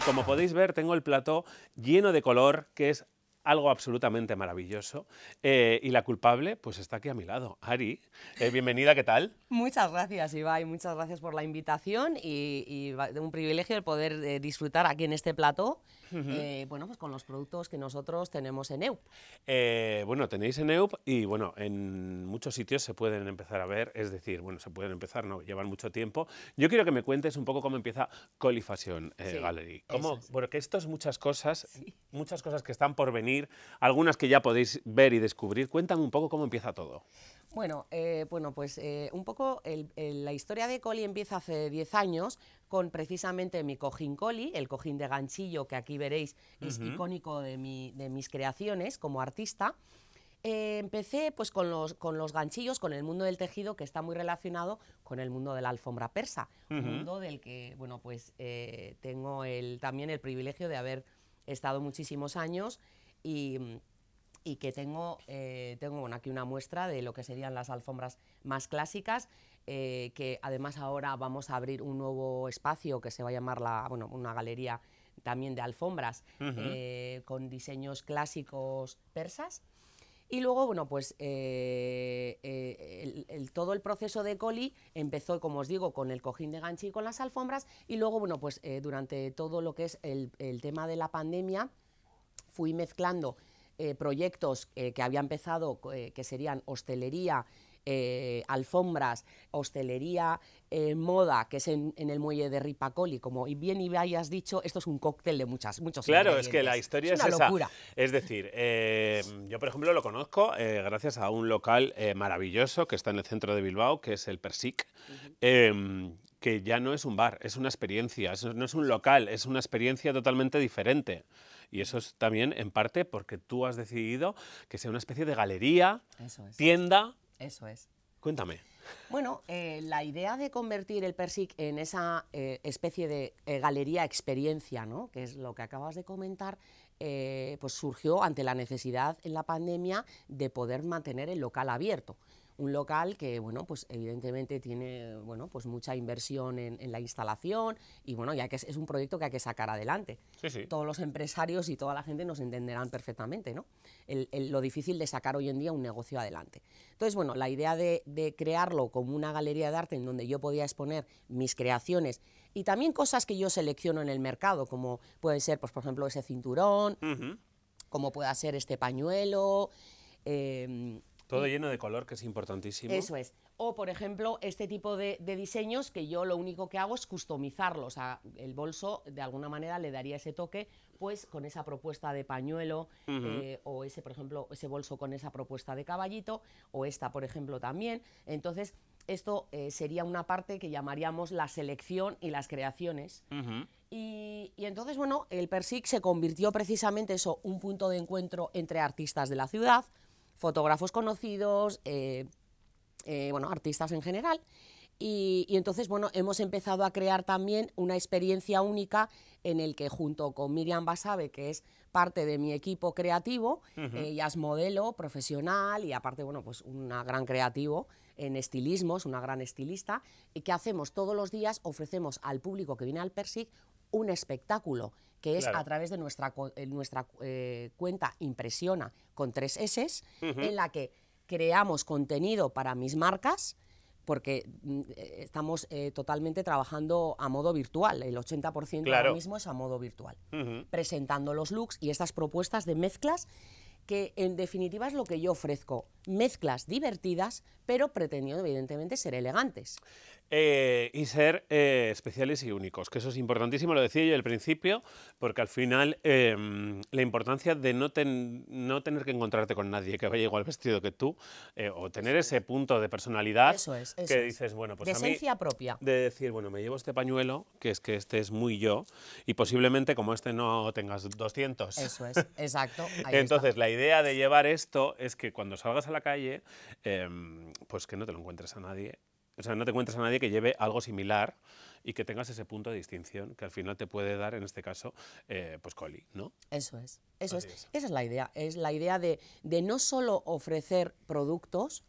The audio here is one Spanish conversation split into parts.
Y como podéis ver, tengo el plató lleno de color, que es algo absolutamente maravilloso. Eh, y la culpable, pues está aquí a mi lado. Ari, eh, bienvenida, ¿qué tal? Muchas gracias, Ibai, muchas gracias por la invitación y, y un privilegio el poder eh, disfrutar aquí en este plató eh, bueno, pues con los productos que nosotros tenemos en EUP. Eh, bueno, tenéis en EUP y bueno, en muchos sitios se pueden empezar a ver, es decir, bueno, se pueden empezar, no, llevan mucho tiempo. Yo quiero que me cuentes un poco cómo empieza Colifashion eh, Gallery. ¿Cómo? Porque esto es muchas cosas, muchas cosas que están por venir, algunas que ya podéis ver y descubrir. Cuéntame un poco cómo empieza todo. Bueno, eh, bueno pues eh, un poco la historia de Coli empieza hace 10 años con precisamente mi cojín Coli, el cojín de ganchillo que aquí veréis es icónico de, mis creaciones como artista. Eh, empecé pues con los, con los ganchillos, con el mundo del tejido que está muy relacionado con el mundo de la alfombra persa, un mundo del que bueno pues tengo el, también el privilegio de haber estado muchísimos años y mm, y que tengo, eh, tengo aquí una muestra de lo que serían las alfombras más clásicas, eh, que además ahora vamos a abrir un nuevo espacio que se va a llamar la, una galería también de alfombras eh, con diseños clásicos persas. Y luego, bueno, pues todo el proceso de Coli empezó, como os digo, con el cojín de ganchi y con las alfombras. Y luego, bueno, pues durante todo lo que es el tema de la pandemia, fui mezclando eh, proyectos eh, que había empezado, eh, que serían hostelería, alfombras, hostelería, moda, que es en, el muelle de Ripacoli. Como bien y hayas dicho, esto es un cóctel de muchas, muchos Claro, es que la historia es, es una locura. Es decir, yo por ejemplo lo conozco gracias a un local maravilloso que está en el centro de Bilbao, que es el Persic. Em, que ya no es un bar, es una experiencia, no es un local, es una experiencia totalmente diferente. Y eso es también en parte porque tú has decidido que sea una especie de galería, tienda. Eso es. Cuéntame. Bueno, eh, la idea de convertir el Persic en esa eh, especie de eh, galería experiencia, ¿no? que es lo que acabas de comentar, pues surgió ante la necesidad en la pandemia de poder mantener el local abierto un local que, bueno, pues evidentemente tiene, bueno, pues mucha inversión en, la instalación y, bueno, ya que es, un proyecto que hay que sacar adelante. Todos los empresarios y toda la gente nos entenderán perfectamente, ¿no? lo difícil de sacar hoy en día un negocio adelante. Entonces, bueno, la idea de, crearlo como una galería de arte en donde yo podía exponer mis creaciones y también cosas que yo selecciono en el mercado, como puede ser, pues, por ejemplo, ese cinturón, como pueda ser este pañuelo, em, todo eh, lleno de color, que es importantísimo. Eso es. O, por ejemplo, este tipo de, diseños que yo lo único que hago es customizarlos. O sea, el bolso, de alguna manera, le daría ese toque, pues, con esa propuesta de pañuelo, eh, o ese, por ejemplo, ese bolso con esa propuesta de caballito, o esta, por ejemplo, también. Entonces, esto eh, sería una parte que llamaríamos la selección y las creaciones. y, entonces, bueno, el Persic se convirtió precisamente eso, un punto de encuentro entre artistas de la ciudad, fotógrafos conocidos, eh, eh, bueno, artistas en general. Y, entonces, bueno, hemos empezado a crear también una experiencia única en el que junto con Miriam Basabe, que es parte de mi equipo creativo, eh, ella es modelo profesional y aparte, bueno, pues una gran creativo en estilismos, una gran estilista, y que hacemos todos los días, ofrecemos al público que viene al Persic un espectáculo que es a través de nuestra, eh, nuestra eh, cuenta Impresiona con tres S, en la que creamos contenido para mis marcas, porque mm, eh, estamos totalmente trabajando a modo virtual. El 80% ahora mismo es a modo virtual, presentando los looks y estas propuestas de mezclas que en definitiva es lo que yo ofrezco, mezclas divertidas, pero pretendiendo evidentemente ser elegantes. Eh, y ser eh, especiales y únicos, que eso es importantísimo, lo decía yo al principio, porque al final em, la importancia de no, no, tener que encontrarte con nadie que vaya igual vestido que tú, eh, o tener ese punto de personalidad que dices, bueno, pues... De esencia propia. De decir, bueno, me llevo este pañuelo, que es que este es muy yo, y posiblemente como este no tengas 200. Eso es, exacto. Entonces, la idea de llevar esto es que cuando salgas a la calle, em, pues que no te lo encuentres a nadie o sea, no te encuentras a nadie que lleve algo similar y que tengas ese punto de distinción que al final te puede dar, en este caso, eh, pues Coli, ¿no? Eso es, eso es. Esa es la idea, es la idea de, no solo ofrecer productos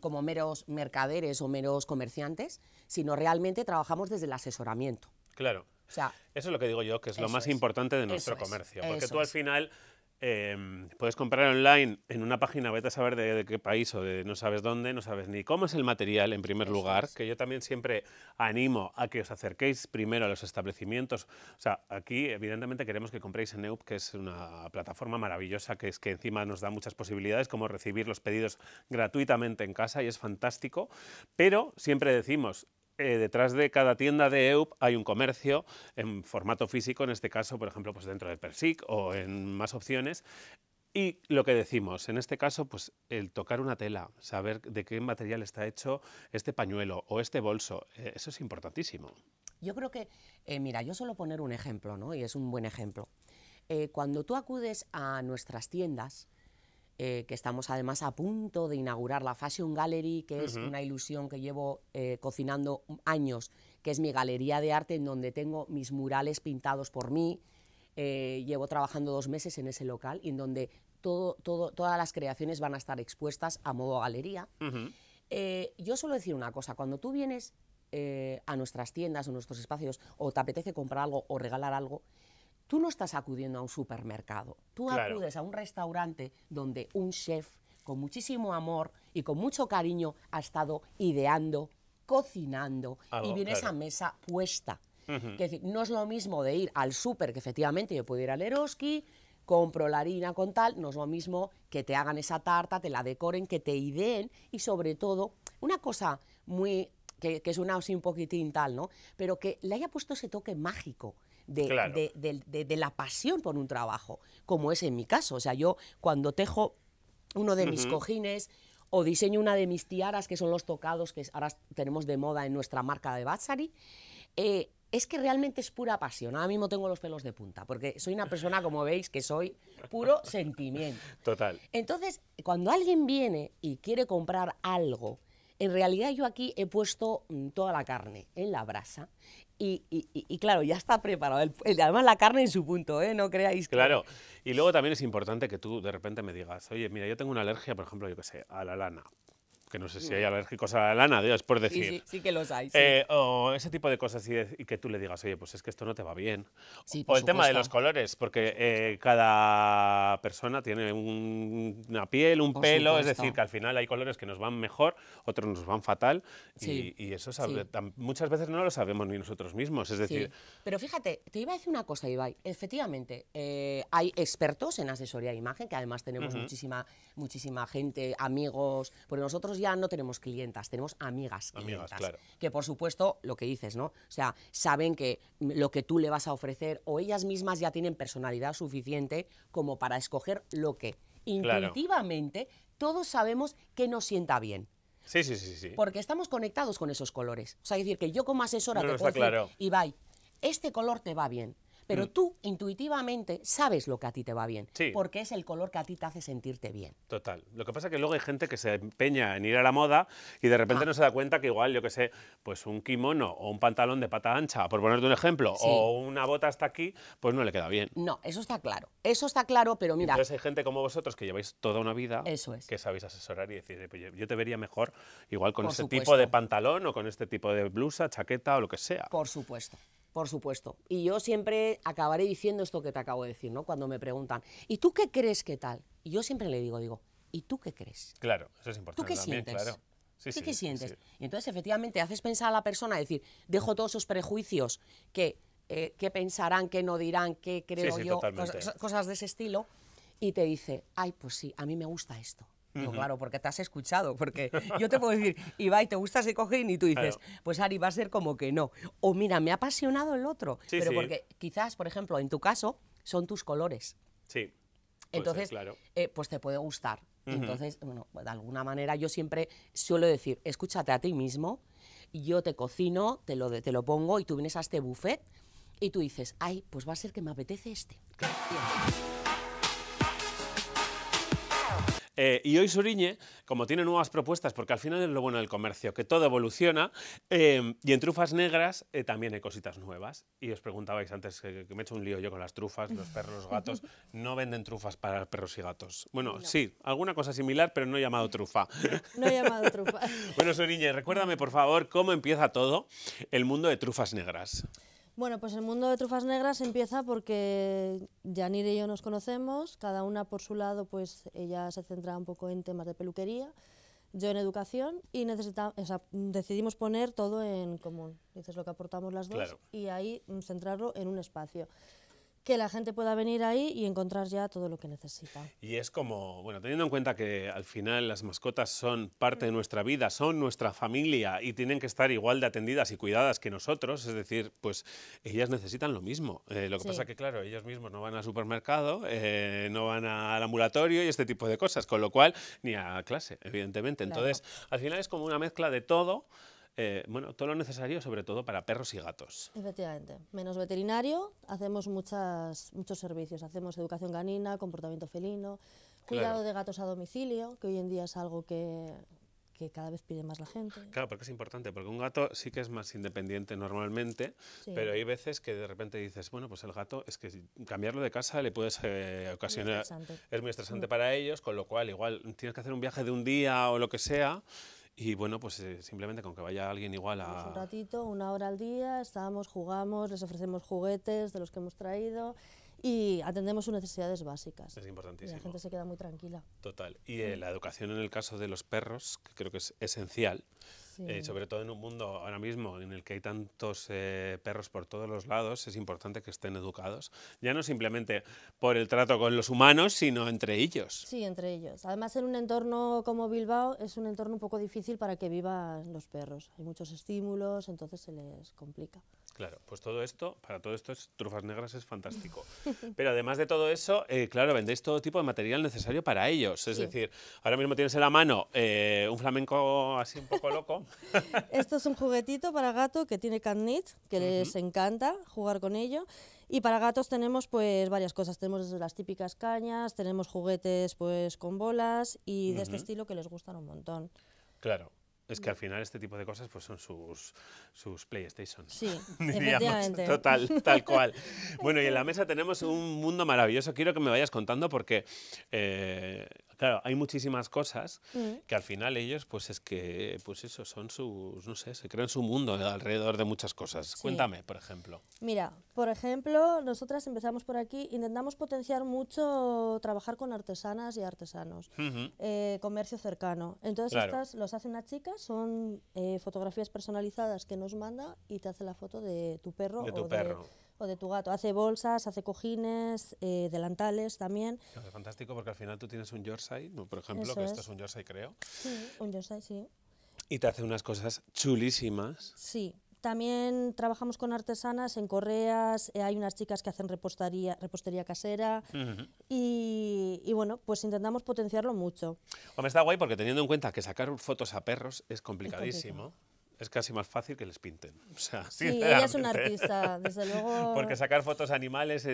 como meros mercaderes o meros comerciantes, sino realmente trabajamos desde el asesoramiento. Claro. eso es lo que digo yo, que es lo más importante de nuestro comercio, porque tú al final Em, puedes comprar online en una página, vete a saber de, qué país o de no sabes dónde, no sabes ni cómo es el material en primer lugar, que yo también siempre animo a que os acerquéis primero a los establecimientos. O sea, aquí evidentemente queremos que compréis en Neup, que es una plataforma maravillosa, que es que encima nos da muchas posibilidades, como recibir los pedidos gratuitamente en casa y es fantástico, pero siempre decimos, eh, detrás de cada tienda de EUP hay un comercio en formato físico, en este caso, por ejemplo, pues dentro de Persic o en más opciones. Y lo que decimos, en este caso, pues el tocar una tela, saber de qué material está hecho este pañuelo o este bolso, eh, eso es importantísimo. Yo creo que, eh, mira, yo suelo poner un ejemplo, ¿no? Y es un buen ejemplo. cuando tú acudes a nuestras tiendas, eh, que estamos además a punto de inaugurar la Fashion Gallery, que es una ilusión que llevo eh, cocinando años, que es mi galería de arte en donde tengo mis murales pintados por mí. Eh, llevo trabajando dos meses en ese local y en donde todas las creaciones van a estar expuestas a modo galería. yo suelo decir una cosa, cuando tú vienes a nuestras tiendas o nuestros espacios o te apetece comprar algo o regalar algo, Tú no estás acudiendo a un supermercado, tú acudes a un restaurante donde un chef con muchísimo amor y con mucho cariño ha estado ideando, cocinando ah, y viene esa mesa puesta. Es decir, no es lo mismo de ir al súper, que efectivamente yo puedo ir al Eroski, compro la harina con tal, no es lo mismo que te hagan esa tarta, te la decoren, que te ideen y sobre todo, una cosa muy que, es una así un poquitín tal, ¿no? Pero que le haya puesto ese toque mágico, de, la pasión por un trabajo, como es en mi caso. O sea, yo cuando tejo uno de mis cojines o diseño una de mis tiaras, que son los tocados que ahora tenemos de moda en nuestra marca de Batsari, eh, es que realmente es pura pasión. Ahora mismo tengo los pelos de punta, porque soy una persona, como veis, que soy puro sentimiento. Total. Entonces, cuando alguien viene y quiere comprar algo, en realidad yo aquí he puesto mm, toda la carne en la brasa y, claro, ya está preparado. El, además, la carne en su punto, ¿eh? No creáis. Que... Claro. Y luego también es importante que tú de repente me digas, oye, mira, yo tengo una alergia, por ejemplo, yo qué sé, a la lana que no sé si mm. hay alérgicos a la lana, es por decir. Sí, sí, sí que los hay. Eh, o ese tipo de cosas y, que tú le digas, oye, pues es que esto no te va bien. o el tema de los colores, porque eh, cada persona tiene una piel, un pelo, es decir, que al final hay colores que nos van mejor, otros nos van fatal, y, eso muchas veces no lo sabemos ni nosotros mismos. Es decir... Pero fíjate, te iba a decir una cosa, Ibai. Efectivamente, eh, hay expertos en asesoría de imagen, que además tenemos muchísima, muchísima gente, amigos, porque nosotros no tenemos clientas, tenemos amigas Que por supuesto, lo que dices, ¿no? O sea, saben que lo que tú le vas a ofrecer o ellas mismas ya tienen personalidad suficiente como para escoger lo que intuitivamente todos sabemos que nos sienta bien. Sí, sí, sí, sí. Porque estamos conectados con esos colores. O sea, decir que yo como asesora te puedo y este color te va bien pero mm. tú intuitivamente sabes lo que a ti te va bien, porque es el color que a ti te hace sentirte bien. Total. Lo que pasa es que luego hay gente que se empeña en ir a la moda y de repente ah. no se da cuenta que igual, yo que sé, pues un kimono o un pantalón de pata ancha, por ponerte un ejemplo, o una bota hasta aquí, pues no le queda bien. No, eso está claro. Eso está claro, pero mira... Entonces hay gente como vosotros que lleváis toda una vida que sabéis asesorar y decir, pues yo te vería mejor igual con ese este tipo de pantalón o con este tipo de blusa, chaqueta o lo que sea. Por supuesto. Por supuesto. Y yo siempre acabaré diciendo esto que te acabo de decir, ¿no? Cuando me preguntan, ¿y tú qué crees que tal? Y yo siempre le digo, digo, ¿y tú qué crees? Claro, eso es importante. ¿Tú qué sientes? Sí, sí, qué sientes? Y entonces, efectivamente, haces pensar a la persona, decir, dejo todos esos prejuicios que, eh, pensarán, qué no dirán, qué creo yo, cosas de ese estilo, y te dice, ay, pues sí, a mí me gusta esto claro, porque te has escuchado, porque yo te puedo decir, Ibai, ¿te gusta ese cojín? Y tú dices, pues Ari, va a ser como que no. O mira, me ha apasionado el otro. pero porque quizás, por ejemplo, en tu caso, son tus colores. Sí. Entonces, claro. Eh, pues te puede gustar. Entonces, bueno, de alguna manera yo siempre suelo decir, escúchate a ti mismo, yo te cocino, te lo, te lo pongo y tú vienes a este buffet y tú dices, ay, pues va a ser que me apetece este. Eh, y hoy Suriñe, como tiene nuevas propuestas, porque al final es lo bueno del comercio, que todo evoluciona, em, y en trufas negras eh, también hay cositas nuevas. Y os preguntabais antes, que, me he hecho un lío yo con las trufas, los perros, los gatos, no venden trufas para perros y gatos. Bueno, sí, alguna cosa similar, pero no he llamado trufa. No he llamado trufa. bueno, Soriñe, recuérdame por favor cómo empieza todo el mundo de trufas negras. Bueno, pues el mundo de trufas negras empieza porque Janir y yo nos conocemos, cada una por su lado, pues ella se centra un poco en temas de peluquería, yo en educación, y decidimos poner todo en común, dices lo que aportamos las dos, y ahí centrarlo en un espacio que la gente pueda venir ahí y encontrar ya todo lo que necesita. Y es como, bueno, teniendo en cuenta que al final las mascotas son parte de nuestra vida, son nuestra familia y tienen que estar igual de atendidas y cuidadas que nosotros, es decir, pues ellas necesitan lo mismo. Eh, lo que pasa pasa que, claro, ellos mismos no van al supermercado, eh, no van al ambulatorio y este tipo de cosas, con lo cual, ni a clase, evidentemente. Entonces, al final es como una mezcla de todo eh, bueno, todo lo necesario, sobre todo para perros y gatos. Efectivamente, menos veterinario, hacemos muchas, muchos servicios, hacemos educación canina, comportamiento felino, cuidado de gatos a domicilio, que hoy en día es algo que, que cada vez pide más la gente. Claro, porque es importante, porque un gato sí que es más independiente normalmente, pero hay veces que de repente dices, bueno, pues el gato es que cambiarlo de casa le puedes ocasionar... Eh, ocasionar... Muy es muy estresante para ellos, con lo cual igual tienes que hacer un viaje de un día o lo que sea y bueno, pues eh, simplemente con que vaya alguien igual a... un ratito, una hora al día, estamos, jugamos, les ofrecemos juguetes de los que hemos traído y atendemos sus necesidades básicas. Es importantísimo. Y la gente se queda muy tranquila. Total. Y eh, la educación en el caso de los perros, que creo que es esencial, eh, sobre todo en un mundo ahora mismo en el que hay tantos eh, perros por todos los lados, es importante que estén educados. Ya no simplemente por el trato con los humanos, sino entre ellos. Sí, entre ellos. Además, en un entorno como Bilbao es un entorno un poco difícil para que vivan los perros. Hay muchos estímulos, entonces se les complica. Claro, pues todo esto, para todo esto, es, trufas negras es fantástico. Pero además de todo eso, eh, claro, vendéis todo tipo de material necesario para ellos. Es decir, ahora mismo tienes en la mano eh, un flamenco así un poco loco. Esto es un juguetito para gato que tiene catnip, que les encanta jugar con ello. Y para gatos tenemos pues varias cosas. Tenemos las típicas cañas, tenemos juguetes pues con bolas y de este estilo que les gustan un montón. Claro, es que al final este tipo de cosas pues son sus, sus PlayStation. Sí, Total, tal cual. Bueno, y en la mesa tenemos un mundo maravilloso. Quiero que me vayas contando porque eh, Claro, hay muchísimas cosas mm. que al final ellos, pues es que, pues eso, son sus, no sé, se crean su mundo alrededor de muchas cosas. Cuéntame, por ejemplo. Mira, por ejemplo, nosotras empezamos por aquí, intentamos potenciar mucho trabajar con artesanas y artesanos, eh, comercio cercano. Entonces estas los hace una chica, son eh, fotografías personalizadas que nos manda y te hace la foto de tu perro. De tu perro o de tu gato. Hace bolsas, hace cojines, eh, delantales también. fantástico porque al final tú tienes un Yorkshire, por ejemplo, que esto es un Yorkshire creo. Sí, un Yorkshire, sí. Y te hace unas cosas chulísimas. Sí, también trabajamos con artesanas en correas, eh, hay unas chicas que hacen repostería, repostería casera y, bueno, pues intentamos potenciarlo mucho. Hombre, está guay porque teniendo en cuenta que sacar fotos a perros es complicadísimo es casi más fácil que les pinten. O sea, sí, ella es una artista, desde luego. Porque sacar fotos animales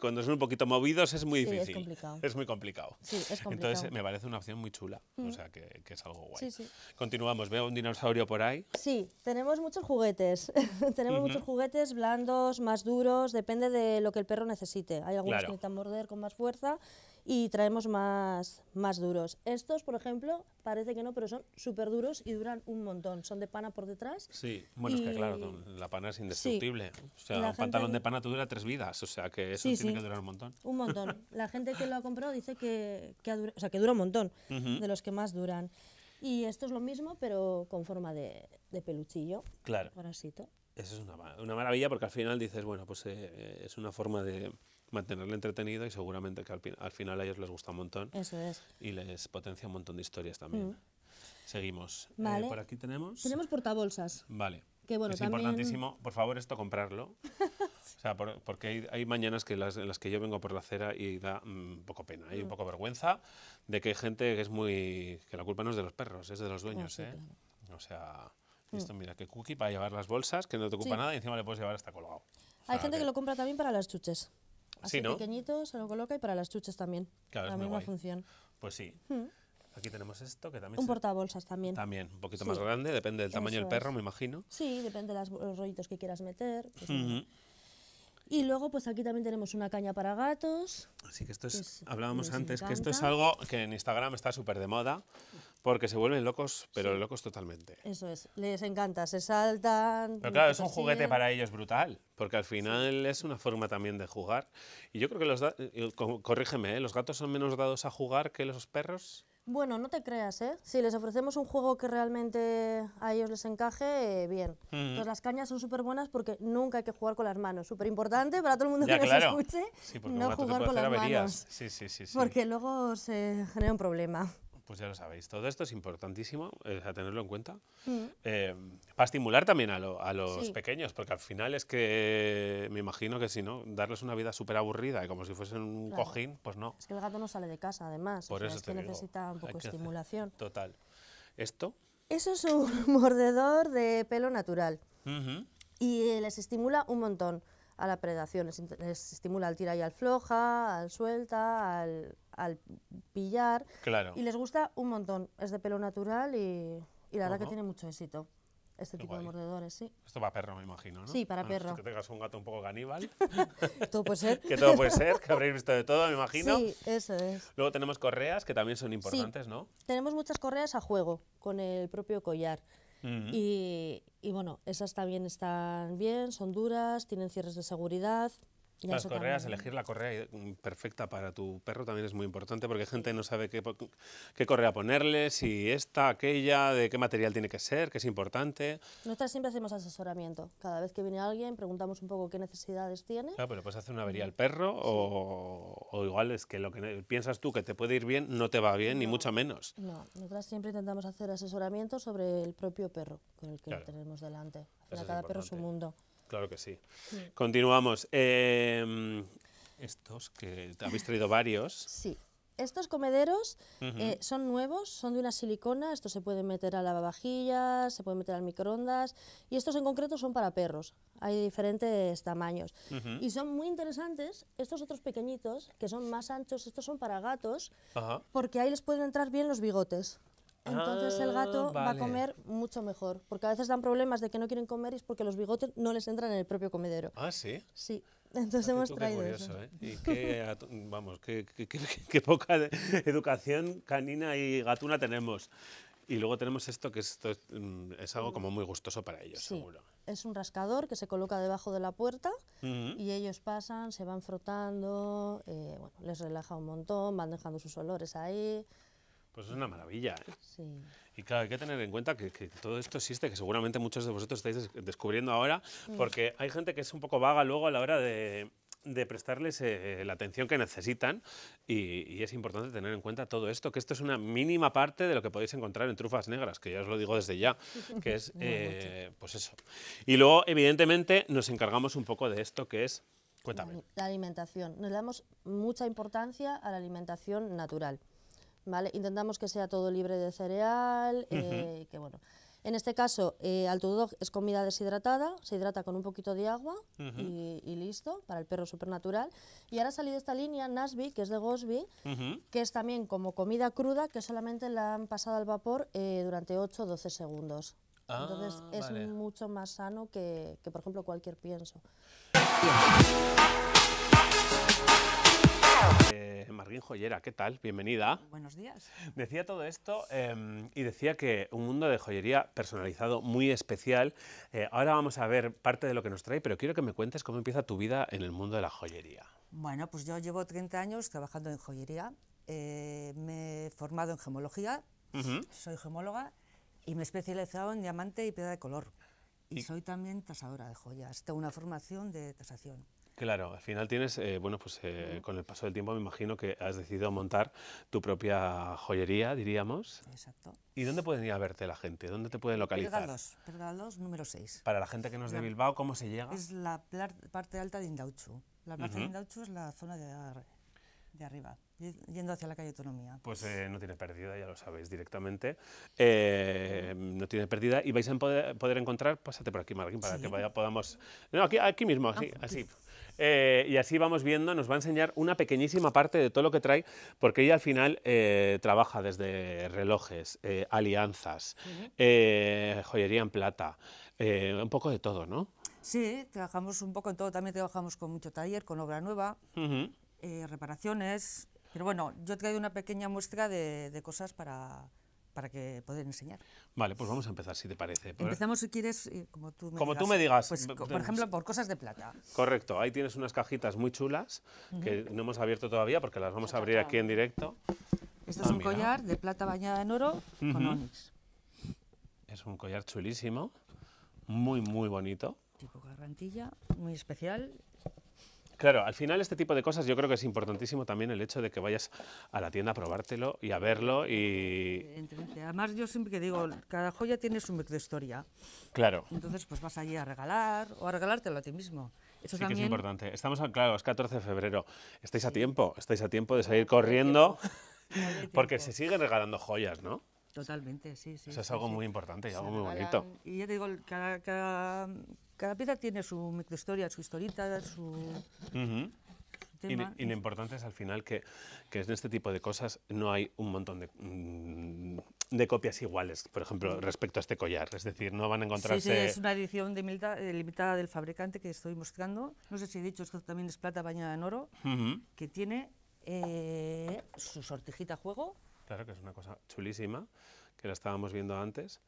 cuando son un poquito movidos es muy difícil. Es complicado. Es muy complicado. Sí, Entonces me parece una opción muy chula, o mm. sea que, es algo guay. Sí, Continuamos, veo un dinosaurio por ahí. Sí, tenemos muchos juguetes. tenemos muchos juguetes blandos, más duros, depende de lo que el perro necesite. Hay algunos que necesitan morder con más fuerza y traemos más, más duros. Estos, por ejemplo, parece que no, pero son súper duros y duran un montón. Son de pana por detrás. Sí, bueno, es que claro, la pana es indestructible. o sea, un pantalón de pana te dura tres vidas, o sea que eso tiene que durar un montón. Un montón. la gente que lo ha comprado dice que, que, dura, o sea, que dura un montón, de los que más duran. Y esto es lo mismo, pero con forma de, de peluchillo. Claro. Parasito. Eso es una, una, maravilla porque al final dices, bueno, pues eh, eh, es una forma de mantenerle entretenido y seguramente que al, final a ellos les gusta un montón. Eso es. Y les potencia un montón de historias también. Mm. Seguimos. Eh, vale. por aquí tenemos. Tenemos portabolsas. Vale. Que bueno, es importantísimo, por favor, esto comprarlo. o sea, porque hay, mañanas que las, en las que yo vengo por la acera y da mm, un poco pena, hay un mm. poco vergüenza de que hay gente que es muy. que la culpa no es de los perros, es de los dueños, ah, ¿eh? O sea. esto mira, que cookie para llevar las bolsas, que no te ocupa nada y encima le puedes llevar hasta colgado. Hay gente que... lo compra también para las chuches. Así pequeñito, se lo coloca y para las chuches también. Claro, la es misma función. Pues sí. Hmm. Aquí tenemos esto, que también... Un portabolsas también. También, un poquito más grande, depende del tamaño del perro, me imagino. Sí, depende de los rollitos que quieras meter. Y luego, pues aquí también tenemos una caña para gatos. Así que esto es, hablábamos antes, que esto es algo que en Instagram está súper de moda, porque se vuelven locos, pero locos totalmente. Eso es, les encanta, se saltan. Pero claro, es un juguete ¿eh? para ellos brutal, porque al final es una forma también de jugar. Y yo creo que los, eh, eh, corrígeme, los gatos son menos dados a jugar que los perros. Bueno, no te creas, ¿eh? Si les ofrecemos un juego que realmente a ellos les encaje, eh, bien. las cañas son súper buenas porque nunca hay que jugar con las manos. Súper importante para todo el mundo que escuche, no jugar con las manos. porque luego se genera un problema. Pues ya lo sabéis, todo esto es importantísimo eh, a tenerlo en cuenta. Mm. Eh, para estimular también a, los pequeños, porque al final es que me imagino que si no, darles una vida súper aburrida y como si fuesen un cojín, pues no. Es que el gato no sale de casa, además. Por es que necesita un poco de estimulación. Total. ¿Esto? Eso es un mordedor de pelo natural. Y les estimula un montón a la predación, les, estimula al tira y al floja, al suelta, al, al pillar. Claro. Y les gusta un montón. Es de pelo natural y, y la verdad que tiene mucho éxito. Este tipo de mordedores, sí. Esto para perro, me imagino, ¿no? Sí, para perro. Que tengas un gato un poco caníbal. todo puede ser. que todo puede ser, que habréis visto de todo, me imagino. Sí, eso es. Luego tenemos correas, que también son importantes, sí. ¿no? Tenemos muchas correas a juego, con el propio collar y, y, bueno, esas también están bien, son duras, tienen cierres de seguridad, las correas, elegir la correa mm, perfecta para tu perro también es muy importante porque gente no sabe qué, correa ponerle, si esta, aquella, de qué material tiene que ser, qué es importante. Nosotras siempre hacemos asesoramiento. Cada vez que viene alguien preguntamos un poco qué necesidades tiene. Claro, pero puedes hacer una avería al perro o, igual es que lo que piensas tú que te puede ir bien no te va bien, ni mucho menos. No, nosotras siempre intentamos hacer asesoramiento sobre el propio perro con el que tenemos delante. cada perro es un mundo. Claro que sí. Continuamos. Em, estos, que habéis traído varios. Sí. Estos comederos eh, son nuevos, son de una silicona, estos se pueden meter a lavavajillas, se pueden meter al microondas y estos en concreto son para perros, hay diferentes tamaños. Y son muy interesantes estos otros pequeñitos que son más anchos, estos son para gatos porque ahí les pueden entrar bien los bigotes entonces el gato ah, va a comer mucho mejor. Porque a veces dan problemas de que no quieren comer y es porque los bigotes no les entran en el propio comedero. Ah, sí. Sí. Entonces ah, hemos traído qué curioso, ¿eh? Y qué, vamos, qué, poca educación canina y gatuna tenemos. Y luego tenemos esto que esto mm, es, algo como muy gustoso para ellos, seguro. Es un rascador que se coloca debajo de la puerta y ellos pasan, se van frotando, eh, les relaja un montón, van dejando sus olores ahí. Pues es una maravilla. ¿eh? Sí. Y claro, hay que tener en cuenta que, todo esto existe, que seguramente muchos de vosotros estáis descubriendo ahora, mm. porque hay gente que es un poco vaga luego a la hora de, prestarles eh, eh, la atención que necesitan y, es importante tener en cuenta todo esto, que esto es una mínima parte de lo que podéis encontrar en trufas negras, que ya os lo digo desde ya, que es pues eso. Y luego, evidentemente, nos encargamos un poco de esto que es, cuéntame. La alimentación, nos damos mucha importancia a la alimentación natural. ¿vale? Intentamos que sea todo libre de cereal, eh, que bueno. En este caso, eh, Altudog es comida deshidratada, se hidrata con un poquito de agua y, listo, para el perro supernatural. Y ahora ha salido esta línea, Nasby, que es de Gosby, que es también como comida cruda, que solamente la han pasado al vapor eh, durante 8 o 12 segundos. Ah, Entonces es mucho más sano que, que, por ejemplo, cualquier pienso. Marguín Joyera. ¿Qué tal? Bienvenida. Buenos días. Decía todo esto em, y decía que un mundo de joyería personalizado muy especial. Eh, ahora vamos a ver parte de lo que nos trae, pero quiero que me cuentes cómo empieza tu vida en el mundo de la joyería. Bueno, pues yo llevo 30 años trabajando en joyería. Eh, me he formado en gemología, soy gemóloga y me he especializado en diamante y piedra de color. y soy también tasadora de joyas. Tengo una formación de tasación. Claro, al final tienes, eh, bueno, pues eh, con el paso del tiempo me imagino que has decidido montar tu propia joyería, diríamos. Exacto. ¿Y dónde pueden ir a verte la gente? ¿Dónde te pueden localizar? Pergalos, Pergalos número 6. Para la gente que no es de Bilbao, ¿cómo se llega? Es la parte alta de Indauchu. La parte de Indauchu es la zona de, arriba yendo hacia la calle Autonomía. Pues, eh, no tiene pérdida, ya lo sabéis directamente. no tiene pérdida y vais a poder, poder encontrar, pásate por aquí, Marquín, para que vaya, podamos... No, aquí, aquí mismo, ah, así. así. Eh, y así vamos viendo, nos va a enseñar una pequeñísima parte de todo lo que trae, porque ella al final eh, trabaja desde relojes, eh, alianzas, joyería en plata, un poco de todo, ¿no? Sí, trabajamos un poco en todo, también trabajamos con mucho taller, con obra nueva, reparaciones, pero bueno, yo he traído una pequeña muestra de cosas para para que poder enseñar. Vale, pues vamos a empezar, si te parece. Empezamos si quieres, eh, como tú me como digas. Tú me digas pues, por ejemplo, por cosas de plata. Correcto, ahí tienes unas cajitas muy chulas que no hemos abierto todavía porque las vamos a abrir aquí en directo. Esto es ah, un collar de plata bañada en oro con onix. Es un collar chulísimo, muy, muy bonito. Tipo gargantilla, muy especial Claro, al final este tipo de cosas yo creo que es importantísimo también el hecho de que vayas a la tienda a probártelo y a verlo y... Además yo siempre que digo, cada joya tiene su historia. Claro. Entonces pues vas allí a regalar o a regalártelo a ti mismo. Eso sí que es importante. Estamos, a, claro, es 14 de febrero. Estáis a tiempo, estáis a tiempo de salir corriendo porque se siguen regalando joyas, ¿no? Totalmente, sí, sí. Eso es algo muy importante y algo muy bonito. Y ya te digo, cada, cada, pieza tiene su microhistoria, su historita, su... Y, lo importante es al final que, que, en este tipo de cosas no hay un montón de, mm, de, copias iguales, por ejemplo, respecto a este collar. Es decir, no van a encontrarse... Sí, es una edición de limitada del fabricante que estoy mostrando. No sé si he dicho, esto también es plata bañada en oro, que tiene eh, su sortijita a juego, claro, que es una cosa chulísima, que la estábamos viendo antes,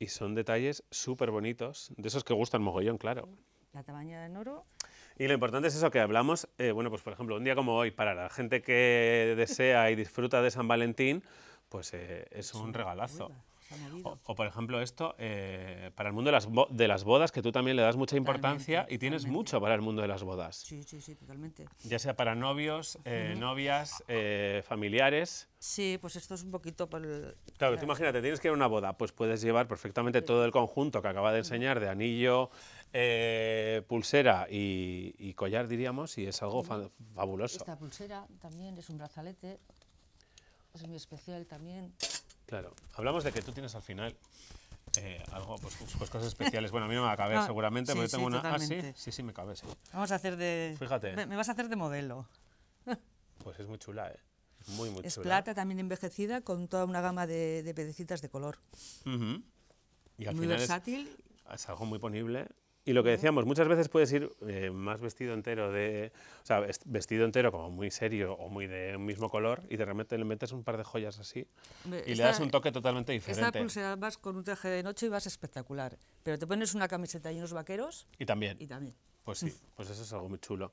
y son detalles súper bonitos, de esos que gustan mogollón, claro. La tamaña del oro. Y lo importante es eso que hablamos, eh, bueno, pues por ejemplo, un día como hoy, para la gente que desea y disfruta de San Valentín, pues eh, es un regalazo. O, por ejemplo esto, eh, para el mundo de las, bodas, que tú también le das mucha importancia y tienes mucho para el mundo de las bodas. Sí, sí, sí, totalmente. Ya sea para novios, eh, novias, eh, familiares. Sí, pues esto es un poquito por el... Claro, imagínate, tienes que ir a una boda, pues puedes llevar perfectamente todo el conjunto que acaba de enseñar de anillo, pulsera y, collar, diríamos, y es algo fabuloso. Esta pulsera también es un brazalete, es muy especial también. Claro, hablamos de que tú tienes al final eh, algo, pues, pues, cosas especiales. Bueno, a mí no me va a caber seguramente, porque tengo una... así, ah, sí, sí, sí, me cabe, sí. Vamos a hacer de... Fíjate. Me, vas a hacer de modelo. pues es muy chula, ¿eh? Muy, muy es plata también envejecida con toda una gama de, pedecitas de color. y al muy versátil. Es, es, algo muy ponible y lo que decíamos, muchas veces puedes ir eh, más vestido entero de, o sea, vestido entero como muy serio o muy de un mismo color y de repente le metes un par de joyas así y le das un toque totalmente diferente. Esta pulsera vas con un traje de noche y vas espectacular, pero te pones una camiseta y unos vaqueros y también. Y también. Pues sí, pues eso es algo muy chulo.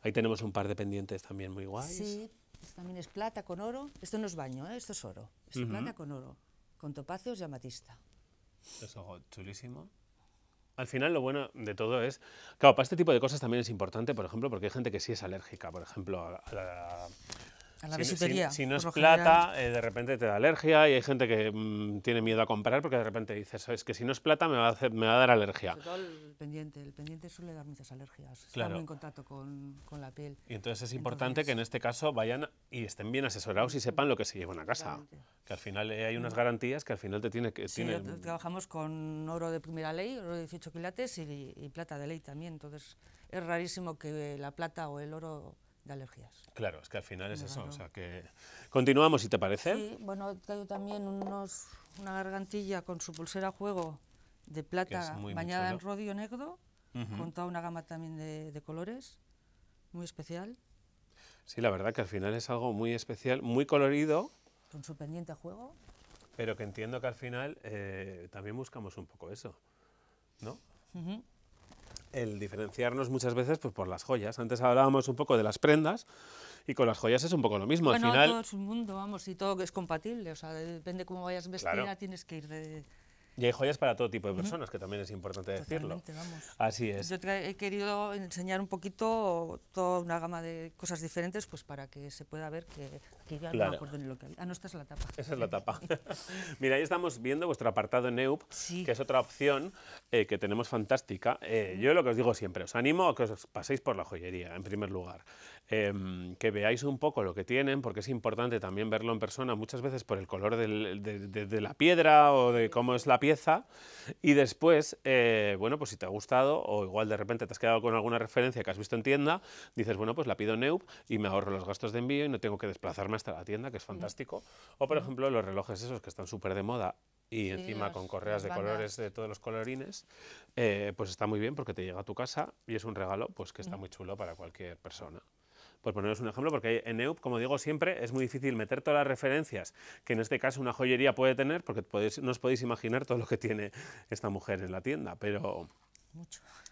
Ahí tenemos un par de pendientes también muy guays. Sí, también es plata con oro. Esto no es baño, ¿eh? esto es oro. es plata con oro, con topacios y amatista. Eso chulísimo. Al final lo bueno de todo es, claro, para este tipo de cosas también es importante, por ejemplo, porque hay gente que sí es alérgica, por ejemplo, a la, si, no es plata, eh, de repente te da alergia y hay gente que mm, tiene miedo a comprar porque de repente dices, es que si no es plata me va a, me va a dar alergia. el pendiente, el pendiente suele dar muchas alergias, claro. está en contacto con, la piel. Y entonces es importante que en este caso vayan y estén bien asesorados y sepan lo que se llevan a casa. Que al final eh, hay unas mm. garantías que al final te tiene que... Sí, trabajamos con oro de primera ley, oro de 18 quilates y plata de ley también, entonces es rarísimo que la plata o el oro de alergias. Claro, es que al final es eso. O sea que... Continuamos, si te parece. Sí, bueno, traigo también unos, una gargantilla con su pulsera juego de plata bañada en rodio negro, con toda una gama también de, colores, muy especial. Sí, la verdad que al final es algo muy especial, muy colorido. Con su pendiente a juego. Pero que entiendo que al final eh, también buscamos un poco eso, ¿no? el diferenciarnos muchas veces pues, por las joyas. Antes hablábamos un poco de las prendas y con las joyas es un poco lo mismo. Al final... todo es un mundo, vamos, y todo es compatible. O sea, depende cómo vayas vestida, tienes que ir de y hay joyas para todo tipo de personas, que también es importante decirlo. Vamos. Así es. Yo he querido enseñar un poquito toda una gama de cosas diferentes, pues para que se pueda ver que aquí ya no me acuerdo ni lo Ah, no, esta es la tapa. Esa es la tapa. Mira, ahí estamos viendo vuestro apartado en EUP, que es otra opción eh, que tenemos fantástica. Eh, yo lo que os digo siempre, os animo a que os paséis por la joyería, en primer lugar. Em, que veáis un poco lo que tienen, porque es importante también verlo en persona, muchas veces por el color de, la piedra o de cómo es la pieza, y después, eh, bueno, pues si te ha gustado, o igual de repente te has quedado con alguna referencia que has visto en tienda, dices, bueno, pues la pido en y me ahorro los gastos de envío y no tengo que desplazarme hasta la tienda, que es mm. fantástico. O, por ejemplo, los relojes esos que están súper de moda y encima con correas de colores de todos los colorines, eh, pues está muy bien porque te llega a tu casa y es un regalo pues que está mm. muy chulo para cualquier persona. Pues poneros un ejemplo, porque en EUP, como digo siempre, es muy difícil meter todas las referencias que en este caso una joyería puede tener, porque podéis, no os podéis imaginar todo lo que tiene esta mujer en la tienda, pero...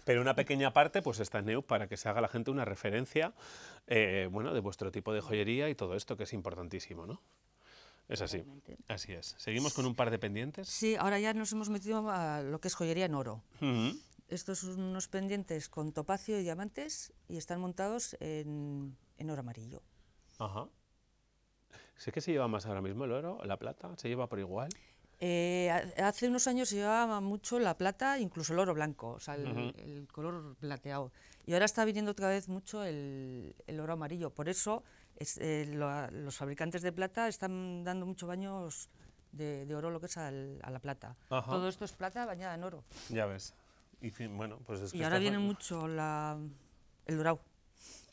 Pero una pequeña parte pues está en EUP para que se haga la gente una referencia eh, bueno, de vuestro tipo de joyería y todo esto, que es importantísimo, ¿no? Es así. Así es. ¿Seguimos con un par de pendientes? Sí, ahora ya nos hemos metido a lo que es joyería en oro. Estos son unos pendientes con topacio y diamantes y están montados en, oro amarillo. Ajá. ¿Sé que se lleva más ahora mismo el oro, la plata? ¿Se lleva por igual? Eh, hace unos años se llevaba mucho la plata, incluso el oro blanco, o sea, el, color plateado. Y ahora está viniendo otra vez mucho el, oro amarillo. Por eso eh, los fabricantes de plata están dando muchos baños de, oro, lo que es a la plata. Todo esto es plata bañada en oro. Ya ves. Y, bueno, pues ahora viene mucho el dorado.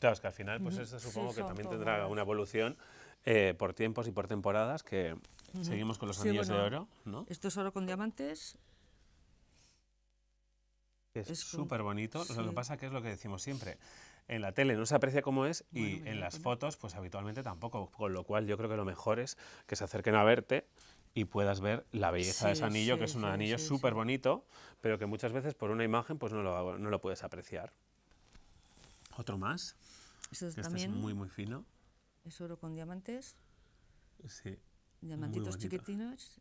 Claro, es que al final, pues eso este supongo que también tendrá una evolución eh, por tiempos y por temporadas, que seguimos con los anillos de oro, ¿no? Esto es oro con diamantes. Es súper bonito, lo que pasa que es lo que decimos siempre. En la tele no se aprecia cómo es y en las fotos, pues habitualmente tampoco, con lo cual yo creo que lo mejor es que se acerquen a verte y puedas ver la belleza de ese anillo, que es un anillo súper bonito, pero que muchas veces por una imagen pues no lo, no lo puedes apreciar. Otro más. este es muy, muy fino. Es oro con diamantes. Sí. Diamantitos chiquitinos.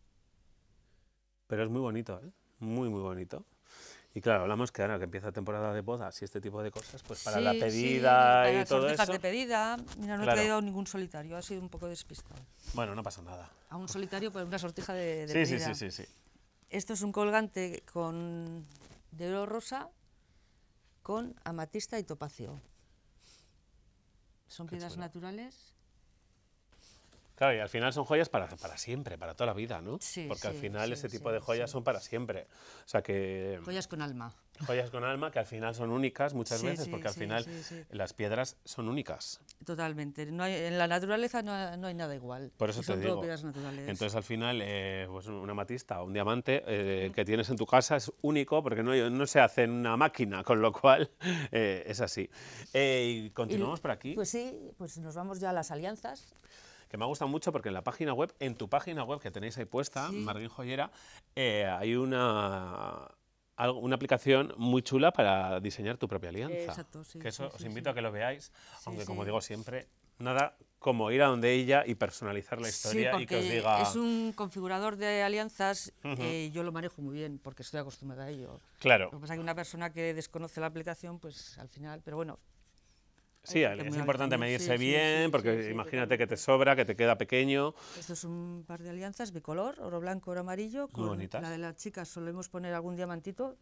Pero es muy bonito, ¿eh? Muy, muy bonito. Y claro, hablamos que ahora que empieza temporada de bodas y este tipo de cosas, pues para la pedida y todo eso. de pedida, mira, no he traído ningún solitario, ha sido un poco despistado. Bueno, no pasa nada. A un solitario, pues una sortija de, sí, Sí, sí, sí, Esto es un colgante con de oro rosa con amatista y topacio. Son piedras naturales Claro, y al final son joyas para, para siempre, para toda la vida, ¿no? Sí, Porque al final ese tipo de joyas son para siempre. O sea que... Joyas con alma. Joyas con alma que al final son únicas muchas veces, porque al final las piedras son únicas. Totalmente. No hay, en la naturaleza no, hay nada igual. Por eso son te digo. Entonces al final eh, pues o un diamante eh, que tienes en tu casa es único porque no, se hace en una máquina, con lo cual eh, es así. Eh, y continuamos por aquí. Pues sí, pues nos vamos ya a las alianzas que me ha gustado mucho porque en la página web, en tu página web que tenéis ahí puesta, sí. Joyera, eh, hay una una aplicación muy chula para diseñar tu propia alianza. Exacto, sí. Que eso os invito a que lo veáis, aunque como digo siempre, nada como ir a donde ella y personalizar la historia y que os diga... Es un configurador de alianzas, y eh, yo lo manejo muy bien porque estoy acostumbrada a ello. Claro. Lo que pasa es que una persona que desconoce la aplicación, pues al final, pero bueno, Sí, es importante medirse bien, porque imagínate que te sobra, que te queda pequeño. Esto es un par de alianzas bicolor, oro blanco, oro amarillo. Muy bonitas. La de las chicas solemos poner algún diamantito.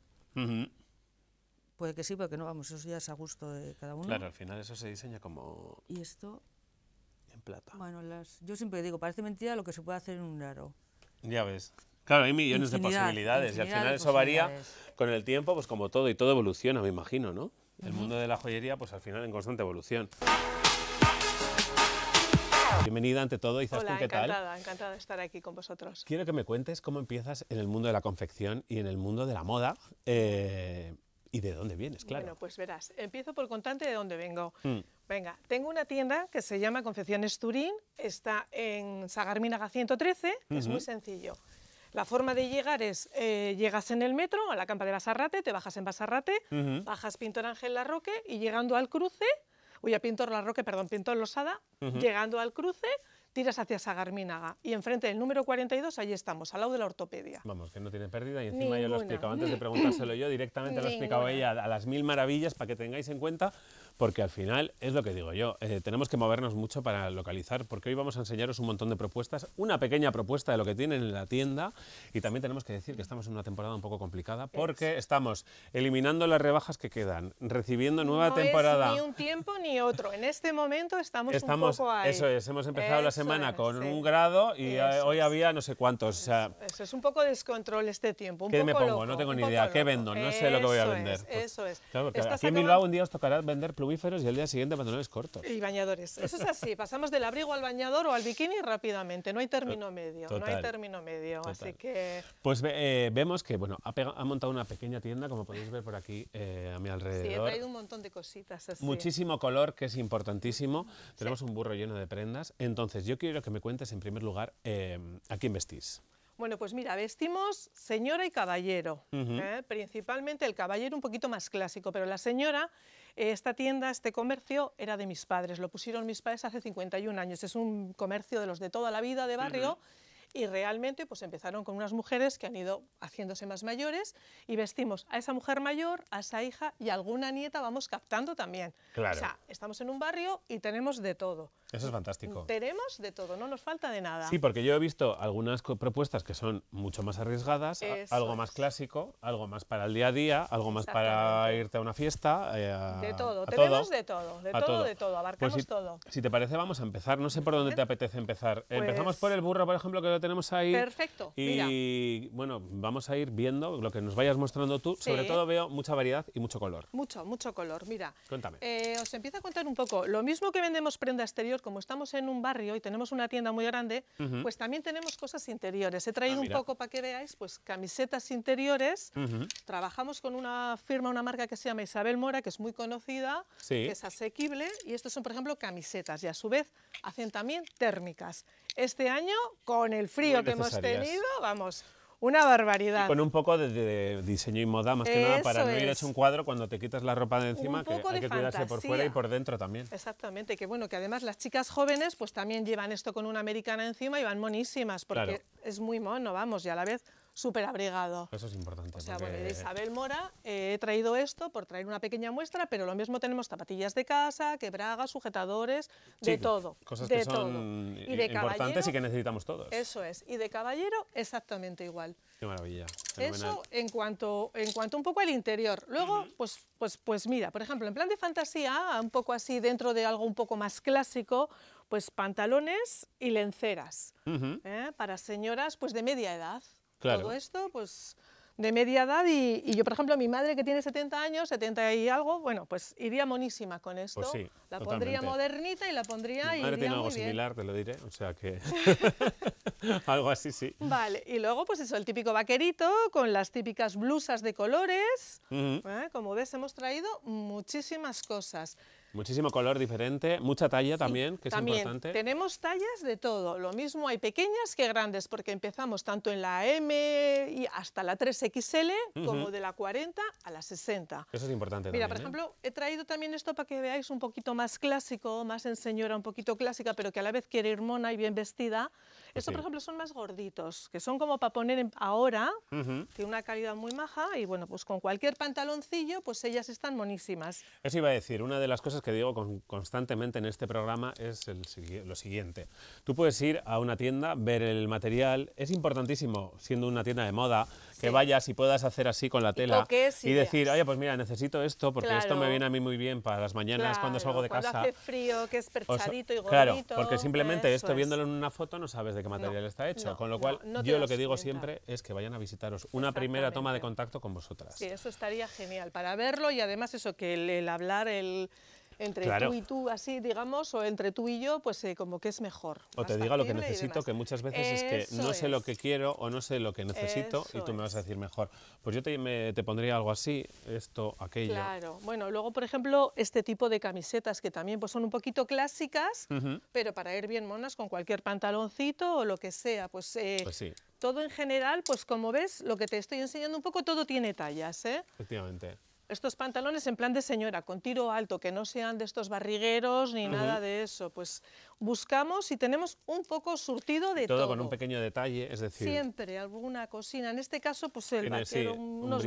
Puede que sí, porque no, vamos, eso ya es a gusto de cada uno. Claro, al final eso se diseña como... Y esto... En plata. Bueno, las, yo siempre digo, parece mentira lo que se puede hacer en un aro. Ya ves. Claro, hay millones de posibilidades y al final eso varía con el tiempo, pues como todo, y todo evoluciona, me imagino, ¿no? El mundo de la joyería, pues al final en constante evolución. Bienvenida ante todo, y Hola, ¿qué tal? Encantada, encantada de estar aquí con vosotros. Quiero que me cuentes cómo empiezas en el mundo de la confección y en el mundo de la moda. Eh, ¿Y de dónde vienes, claro? Bueno, pues verás, empiezo por contarte de dónde vengo. Mm. Venga, tengo una tienda que se llama Confecciones Turín, está en Sagarmina 113, es muy sencillo. La forma de llegar es, eh, llegas en el metro a la campa de Basarrate, te bajas en Basarrate, bajas Pintor Ángel Larroque y llegando al cruce, uy, a Pintor Larroque, perdón, Pintor Losada, llegando al cruce, tiras hacia Sagarmínaga y enfrente del número 42, ahí estamos, al lado de la ortopedia. Vamos, que no tiene pérdida y encima yo lo he explicado antes de preguntárselo yo, directamente lo he explicado ella a las mil maravillas para que tengáis en cuenta porque al final es lo que digo yo, eh, tenemos que movernos mucho para localizar, porque hoy vamos a enseñaros un montón de propuestas, una pequeña propuesta de lo que tienen en la tienda y también tenemos que decir que estamos en una temporada un poco complicada porque estamos eliminando las rebajas que quedan, recibiendo nueva no temporada. Es ni un tiempo ni otro, en este momento estamos, estamos un poco ahí. Eso es, hemos empezado la semana con un grado y eh, hoy había no sé cuántos. O sea, eso es un poco descontrol este tiempo. Un ¿Qué me pongo? no tengo ni idea. ¿Qué vendo? No sé lo que voy a vender. eso es. Claro, aquí en un día os tocará vender y el día siguiente pantalones cortos. Y bañadores. Eso es así. Pasamos del abrigo al bañador o al bikini rápidamente. No hay término medio. no hay término medio. Así que. Pues eh, vemos que bueno, ha, montado una pequeña tienda, como podéis ver por aquí eh, a mi alrededor. Sí, he traído un montón de cositas. Muchísimo color, que es importantísimo. Tenemos un burro lleno de prendas. Entonces, yo quiero que me cuentes en primer lugar em, a quién vestís. Bueno, pues mira, vestimos señora y caballero. ¿eh? Principalmente el caballero un poquito más clásico, pero la señora esta tienda, este comercio, era de mis padres, lo pusieron mis padres hace 51 años, es un comercio de los de toda la vida de barrio. Y realmente pues empezaron con unas mujeres que han ido haciéndose más mayores y vestimos a esa mujer mayor, a esa hija y alguna nieta vamos captando también. O sea, estamos en un barrio y tenemos de todo. Eso es fantástico. Tenemos de todo, no nos falta de nada. Sí, porque yo he visto algunas propuestas que son mucho más arriesgadas, algo más clásico, algo más para el día a día, algo más para irte a una fiesta. Eh, de todo, tenemos de todo, de todo, de todo, abarcamos pues todo. Si te parece, vamos a empezar. No sé por dónde te apetece empezar. Pues Empezamos por el burro, por ejemplo, que lo tenemos ahí. Perfecto. Y bueno, vamos a ir viendo lo que nos vayas mostrando tú. Sobre todo veo mucha variedad y mucho color. Mucho, mucho color. Mira. Cuéntame. Eh, os empiezo a contar un poco. Lo mismo que vendemos prenda exterior como estamos en un barrio y tenemos una tienda muy grande, pues también tenemos cosas interiores. He traído ah, un poco para que veáis, pues camisetas interiores. Trabajamos con una firma, una marca que se llama Isabel Mora, que es muy conocida, que es asequible. Y estos son, por ejemplo, camisetas. Y a su vez hacen también térmicas. Este año, con el frío que hemos tenido, vamos, una barbaridad. con un poco de, diseño y moda, más que nada, para no ir hecho un cuadro cuando te quitas la ropa de encima, que hay que cuidarse por fuera y por dentro también. Exactamente, que bueno, que además las chicas jóvenes pues también llevan esto con una americana encima y van monísimas, porque es muy mono, vamos, y a la vez súper abrigado. Eso es importante. O sea, bueno, Isabel Mora eh, he traído esto por traer una pequeña muestra, pero lo mismo tenemos zapatillas de casa, quebragas, sujetadores, de todo. Cosas de que son Y de importantes y que necesitamos todos. Eso es. Y de caballero, exactamente igual. Qué maravilla. Eso en cuanto, en cuanto un poco al interior. Luego, pues, pues, pues mira, por ejemplo, en plan de fantasía, un poco así dentro de algo un poco más clásico, pues pantalones y lenceras. ¿eh? Para señoras pues de media edad. Todo esto, pues de media edad y, yo, por ejemplo, mi madre que tiene 70 años, 70 y algo, bueno, pues iría monísima con esto. Pues sí, la pondría modernita y la pondría... Mi madre tiene algo similar, te lo diré, o sea que... algo así, sí. Vale, y luego pues eso, el típico vaquerito con las típicas blusas de colores. ¿eh? Como ves, hemos traído muchísimas cosas. Muchísimo color diferente, mucha talla también, que es importante. Tenemos tallas de todo, lo mismo hay pequeñas que grandes, porque empezamos tanto en la M y hasta la 3XL, como de la 40 a la 60. Eso es importante Mira, por ¿eh? ejemplo, he traído también esto para que veáis un poquito más clásico, más en señora, un poquito clásica, pero que a la vez quiere ir mona y bien vestida, estos, por ejemplo, son más gorditos, que son como para poner ahora, tienen tiene una calidad muy maja y bueno, pues con cualquier pantaloncillo, pues ellas están monísimas. Eso iba a decir, una de las cosas que digo constantemente en este programa es lo siguiente. Tú puedes ir a una tienda, ver el material, es importantísimo, siendo una tienda de moda, que vayas y puedas hacer así con la tela y decir, oye, pues mira, necesito esto porque esto me viene a mí muy bien para las mañanas cuando salgo de casa. frío, que Claro, porque simplemente esto viéndolo en una foto no sabes de qué material está hecho. con lo cual, yo lo que digo siempre es que vayan a visitaros una primera toma de contacto con vosotras. Sí, eso estaría genial para verlo y además eso, que el hablar, el entre tú y tú, así digamos, o entre tú y yo, pues eh, como que es mejor. O te diga lo que necesito, que muchas veces es que no sé lo que quiero o no sé lo que necesito y tú me vas a decir mejor. Pues yo te, pondría algo así, esto, aquello. Claro, bueno, luego por ejemplo este tipo de camisetas que también pues, son un poquito clásicas, pero para ir bien monas con cualquier pantaloncito o lo que sea, pues... Eh, pues todo en general, pues como ves, lo que te estoy enseñando un poco, todo tiene tallas, ¿eh? Efectivamente estos pantalones en plan de señora, con tiro alto, que no sean de estos barrigueros ni nada de eso. Pues buscamos y tenemos un poco surtido de todo. con un pequeño detalle, es decir... Siempre, alguna cocina. En este caso, pues el vaquero, unos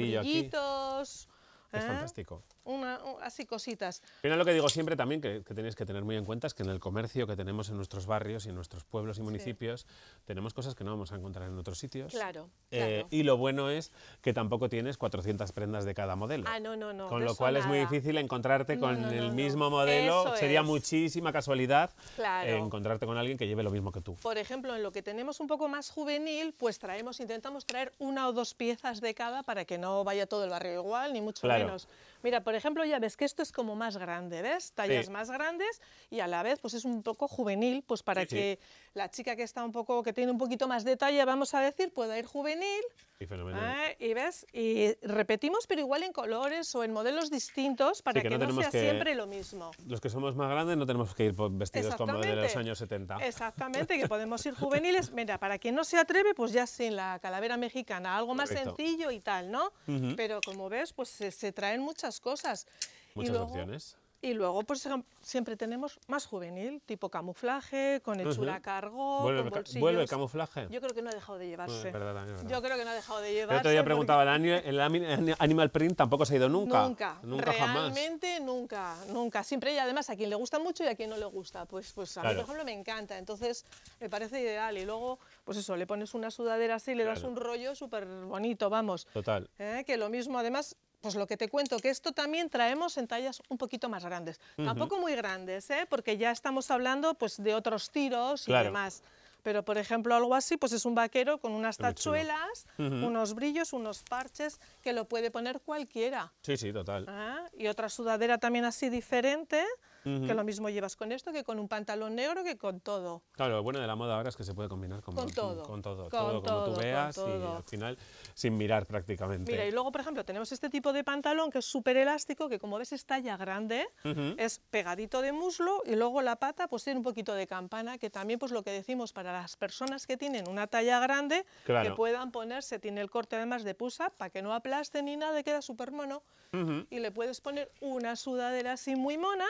es ¿Eh? fantástico. Una, así cositas. Pero lo que digo siempre también, que, que, tenéis que tener muy en cuenta, es que en el comercio que tenemos en nuestros barrios y en nuestros pueblos y municipios, tenemos cosas que no vamos a encontrar en otros sitios. Claro, eh, Y lo bueno es que tampoco tienes 400 prendas de cada modelo. Ah, no, no, no. Con lo cual es muy difícil encontrarte con el mismo modelo. Sería muchísima casualidad eh, encontrarte con alguien que lleve lo mismo que tú. Por ejemplo, en lo que tenemos un poco más juvenil, pues traemos, intentamos traer una o dos piezas de cada para que no vaya todo el barrio igual, ni mucho claro. claro. menos. Mira, por ejemplo, ya ves que esto es como más grande, ¿ves? Tallas más grandes y a la vez pues es un poco juvenil, pues para que la chica que está un poco, que tiene un poquito más de talla, vamos a decir, pueda ir juvenil. Y fenomenal. ¿eh? Y ves, y repetimos, pero igual en colores o en modelos distintos para que, no, sea siempre lo mismo. Los que somos más grandes no tenemos que ir vestidos como de los años 70. Exactamente, que podemos ir juveniles. Mira, para quien no se atreve, pues ya sin la calavera mexicana, algo más sencillo y tal, ¿no? Pero como ves, pues se traen muchas cosas. Muchas y luego, opciones. Y luego, pues siempre tenemos más juvenil, tipo camuflaje, con el a cargo, ¿Vuelve, ¿Vuelve el camuflaje? Yo creo que no ha dejado de llevarse. Yo creo que no ha dejado de llevarse. Yo otro día preguntaba, el, animal print tampoco se ha ido nunca? Nunca. Nunca Realmente nunca, nunca. Siempre y además a quien le gusta mucho y a quien no le gusta. Pues, pues a mí, por ejemplo, me encanta. Entonces, me parece ideal. Y luego, pues eso, le pones una sudadera así, le das un rollo súper bonito, vamos. Total. ¿Eh? Que lo mismo, además, pues lo que te cuento, que esto también traemos en tallas un poquito más grandes. Tampoco muy grandes, ¿eh? porque ya estamos hablando pues, de otros tiros y demás. Pero, por ejemplo, algo así, pues es un vaquero con unas tachuelas, unos brillos, unos parches, que lo puede poner cualquiera. Sí, sí, total. Ah, y otra sudadera también así diferente, que lo mismo llevas con esto que con un pantalón negro que con todo. Claro, lo bueno de la moda ahora es que se puede combinar con, todo, con todo, con todo, como tú veas y al final sin mirar prácticamente. Mira, y luego, por ejemplo, tenemos este tipo de pantalón que es súper elástico, que como ves es talla grande, es pegadito de muslo y luego la pata pues tiene un poquito de campana, que también pues lo que decimos para las personas que tienen una talla grande, que puedan ponerse, tiene el corte además de pusa, para que no aplaste ni nada, queda súper mono. Y le puedes poner una sudadera así muy mona,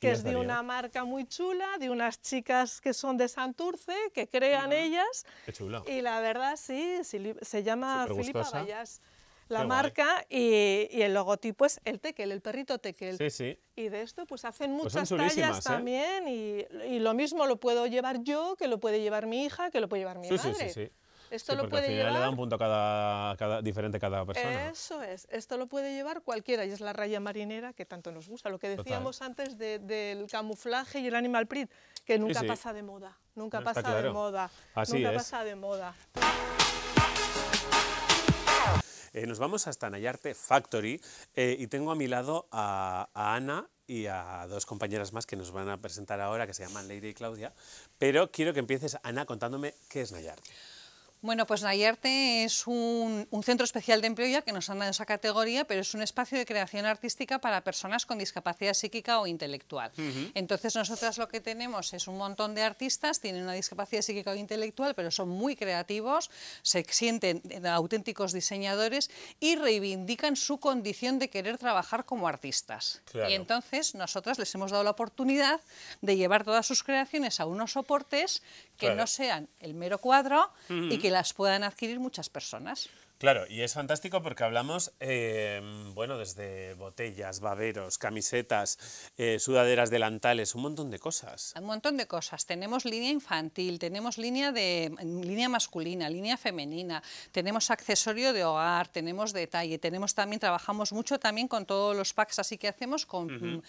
que es de una marca muy chula, de unas chicas que son de Santurce, que crean ellas. Qué Y la verdad, sí, se llama Filipa Vallas la marca y, el logotipo es el tequel, el perrito tequel. Sí, sí. Y de esto pues hacen pues muchas tallas ¿eh? también y, lo mismo lo puedo llevar yo, que lo puede llevar mi hija, que lo puede llevar mi madre. Sí, sí, sí. Esto lo puede llevar. Le da un punto cada, cada, diferente cada persona. Eso es. Esto lo puede llevar cualquiera y es la raya marinera que tanto nos gusta. Lo que decíamos antes del camuflaje y el animal print, que nunca pasa de moda. Nunca pasa de moda. Así nunca pasa de moda. nos vamos hasta Nayarte Factory eh, y tengo a mi lado a, a Ana y a dos compañeras más que nos van a presentar ahora, que se llaman Leire y Claudia. Pero quiero que empieces, Ana, contándome qué es Nayarte. Bueno, pues Nayarte es un, centro especial de empleo ya que nos han dado esa categoría, pero es un espacio de creación artística para personas con discapacidad psíquica o intelectual. Entonces nosotras lo que tenemos es un montón de artistas, tienen una discapacidad psíquica o intelectual, pero son muy creativos, se sienten auténticos diseñadores y reivindican su condición de querer trabajar como artistas. Y entonces nosotras les hemos dado la oportunidad de llevar todas sus creaciones a unos soportes que no sean el mero cuadro y que las puedan adquirir muchas personas. Claro, y es fantástico porque hablamos, em, bueno, desde botellas, baberos, camisetas, eh, sudaderas delantales, un montón de cosas. Un montón de cosas. Tenemos línea infantil, tenemos línea, de, mm, línea masculina, línea femenina, tenemos accesorio de hogar, tenemos detalle, tenemos también, trabajamos mucho también con todos los packs así que hacemos con, mm,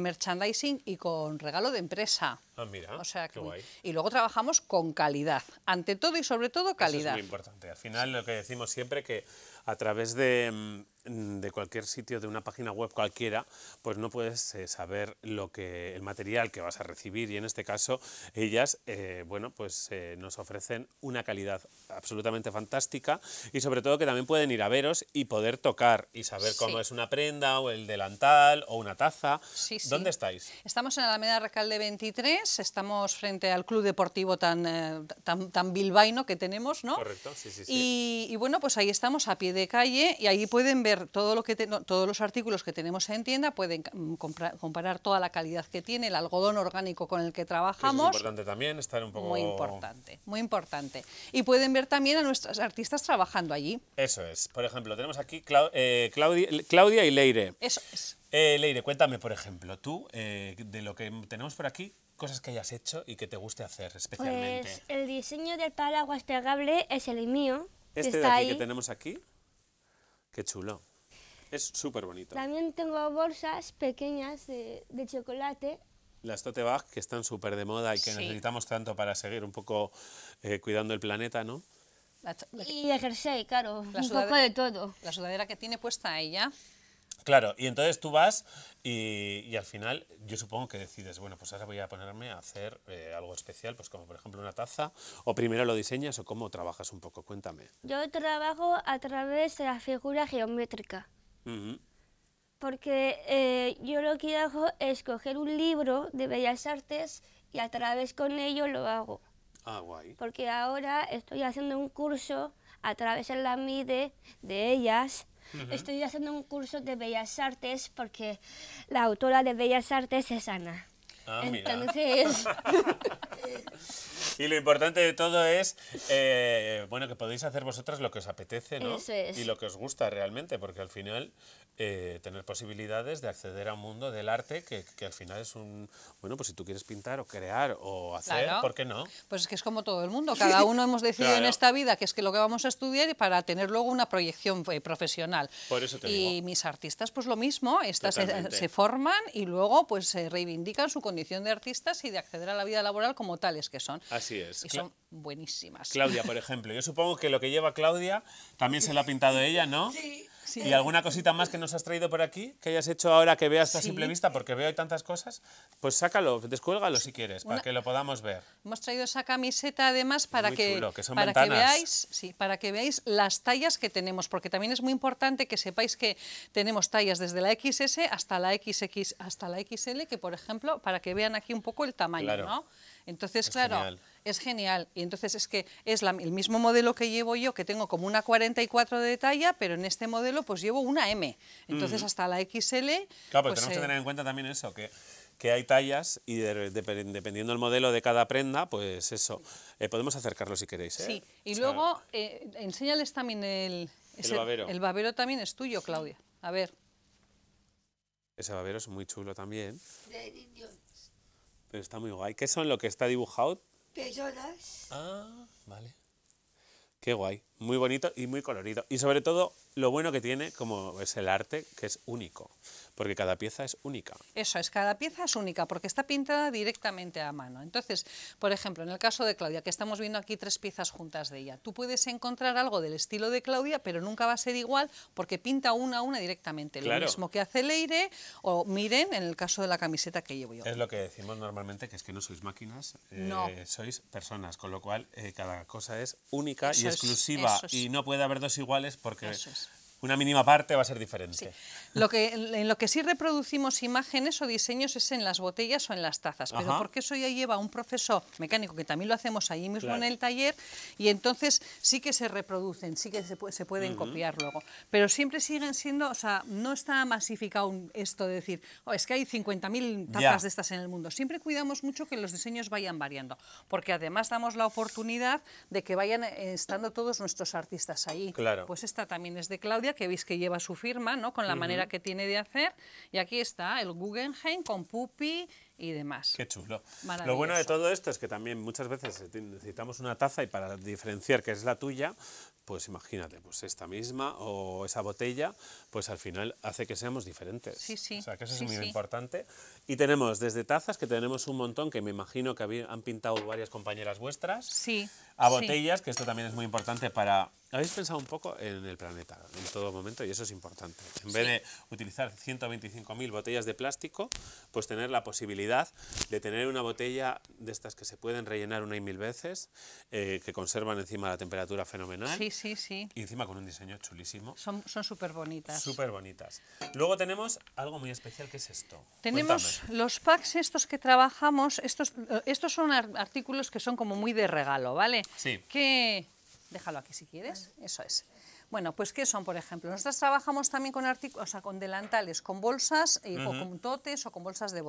merchandising y con regalo de empresa. Ah, mira, o sea, qué guay. Y luego trabajamos con calidad, ante todo y sobre todo calidad. Eso es muy importante. Al final lo que decimos siempre siempre que a través de, mm, de cualquier sitio, de una página web cualquiera, pues no puedes eh, saber lo que el material que vas a recibir y en este caso ellas, eh, bueno, pues eh, nos ofrecen una calidad absolutamente fantástica y sobre todo que también pueden ir a veros y poder tocar y saber cómo es una prenda o el delantal o una taza. ¿Dónde estáis? Estamos en Alameda Recalde 23, estamos frente al club deportivo tan, tan, tan que tenemos, ¿no? Correcto, sí, sí, sí. Y, y bueno, pues ahí estamos a pie de, calle y ahí pueden ver todo lo que todos los artículos que tenemos en tienda, pueden mm, comparar toda la calidad que tiene, el algodón orgánico con el que trabajamos. Es importante también, estar un poco... Muy importante, muy importante. Y pueden ver también a nuestras artistas trabajando allí. Eso es. Por ejemplo, tenemos aquí eh, Claudia, Claudia y Leire. Eso es. Eh, Leire, cuéntame, por ejemplo, tú, eh, de lo que tenemos por aquí, cosas que hayas hecho y que te guste hacer especialmente. Pues el diseño del paraguas pegable es el mío. Este de aquí que tenemos aquí. Qué chulo. Es súper bonito. También tengo bolsas pequeñas de, chocolate las tote bags que están súper de moda y que necesitamos tanto para seguir un poco eh, cuidando el planeta, ¿no? y el jersey, claro, un poco de todo. La sudadera que tiene puesta ella Claro, y entonces tú vas y, al final yo supongo que decides, bueno, pues ahora voy a ponerme a hacer eh, algo especial, pues como por ejemplo una taza, o primero lo diseñas o cómo trabajas un poco, cuéntame. Yo trabajo a través de la figura geométrica, porque eh, yo lo que hago es coger un libro de Bellas Artes y a través con ello lo hago. Ah, guay. Porque ahora estoy haciendo un curso a través de la MIDE de ellas Estoy haciendo un curso de Bellas Artes porque la autora de Bellas Artes es Ana. Ah, Entonces... y lo importante de todo es, eh, bueno, que podéis hacer vosotras lo que os apetece, ¿no? Y lo que os gusta realmente, porque al final eh, tener posibilidades de acceder a un mundo del arte que, que, al final es un... Bueno, pues si tú quieres pintar o crear o hacer, ¿por qué no? Pues es que es como todo el mundo, cada uno hemos decidido en esta vida que es que lo que vamos a estudiar y para tener luego una proyección eh, profesional. Por eso y mis artistas pues lo mismo, estas se, forman y luego pues se reivindican su condición de artistas y de acceder a la vida laboral como tales que son. Así es. Y son buenísimas. Claudia, por ejemplo, yo supongo que lo que lleva Claudia también se la ha pintado ella, ¿no? Sí. ¿Y alguna cosita más que nos has traído por aquí? Que hayas hecho ahora que veas a simple vista, porque veo hay tantas cosas. Pues sácalo, descuélgalo si quieres, para que lo podamos ver. Hemos traído esa camiseta además para, que, para que veáis, sí, para que veáis las tallas que tenemos, porque también es muy importante que sepáis que tenemos tallas desde la XS hasta la XX hasta la XL, que por ejemplo, para que vean aquí un poco el tamaño, ¿no? Entonces, claro, es genial. Y entonces es que es el mismo modelo que llevo yo, que tengo como una 44 de talla, pero en este modelo pues llevo una M. Entonces, hasta la XL... Claro, pues, tenemos que eh, tener en cuenta también eso, que que hay tallas y dependiendo del modelo de cada prenda, pues eso, eh, podemos acercarlo si queréis. ¿eh? Sí, y luego enséñales también el... El babero. El babero también es tuyo, Claudia. A ver. Ese babero es muy chulo también. Pero está muy guay. ¿Qué son lo que está dibujado? Personas. Ah, vale. Qué guay. Muy bonito y muy colorido. Y sobre todo, lo bueno que tiene, como es el arte, que es único porque cada pieza es única. Eso es, cada pieza es única porque está pintada directamente a mano. Entonces, por ejemplo, en el caso de Claudia, que estamos viendo aquí tres piezas juntas de ella, tú puedes encontrar algo del estilo de Claudia, pero nunca va a ser igual porque pinta una a una directamente. Lo mismo que hace Leire o Miren en el caso de la camiseta que llevo yo. Es lo que decimos normalmente, que es que no sois máquinas, eh, sois personas, con lo cual eh, cada cosa es única y exclusiva y no puede haber dos iguales porque una mínima parte va a ser diferente. Lo que, en lo que sí reproducimos imágenes o diseños es en las botellas o en las tazas, pero porque eso ya lleva un proceso mecánico que también lo hacemos ahí mismo en el taller y entonces sí que se reproducen, sí que se, pueden copiar luego, pero siempre siguen siendo, o sea, no está masificado esto de decir, oh, es que hay 50.000 tazas de estas en el mundo, siempre cuidamos mucho que los diseños vayan variando, porque además damos la oportunidad de que vayan eh, estando todos nuestros artistas ahí. Claro. Pues esta también es de Claudia que veis que lleva su firma, ¿no? Con la manera que tiene de hacer. Y aquí está el Guggenheim con Pupi y demás. Qué chulo. Lo bueno de todo esto es que también muchas veces necesitamos una taza y para diferenciar que es la tuya, pues imagínate, pues esta misma o esa botella, pues al final hace que seamos diferentes. Sí, sí. O sea, que eso es muy importante. Y tenemos desde tazas, que tenemos un montón, que me imagino que han pintado varias compañeras vuestras. Sí. A botellas, que esto también es muy importante para habéis pensado un poco en el planeta en todo momento y eso es importante. En vez de utilizar 125.000 botellas de plástico, pues tener la posibilidad de tener una botella de estas que se pueden rellenar una y mil veces, eh, que conservan encima la temperatura fenomenal. Sí, sí, sí. Y encima con un diseño chulísimo. Son súper bonitas. Súper bonitas. Luego tenemos algo muy especial que es esto. Tenemos los packs estos que trabajamos, estos, eh, estos son artículos que son como muy de regalo, ¿vale? Sí. Que Déjalo aquí si quieres, eso es. Bueno, pues ¿qué son, por ejemplo? Nosotras trabajamos también con o sea, con delantales, con bolsas eh, o con totes o con bolsas de,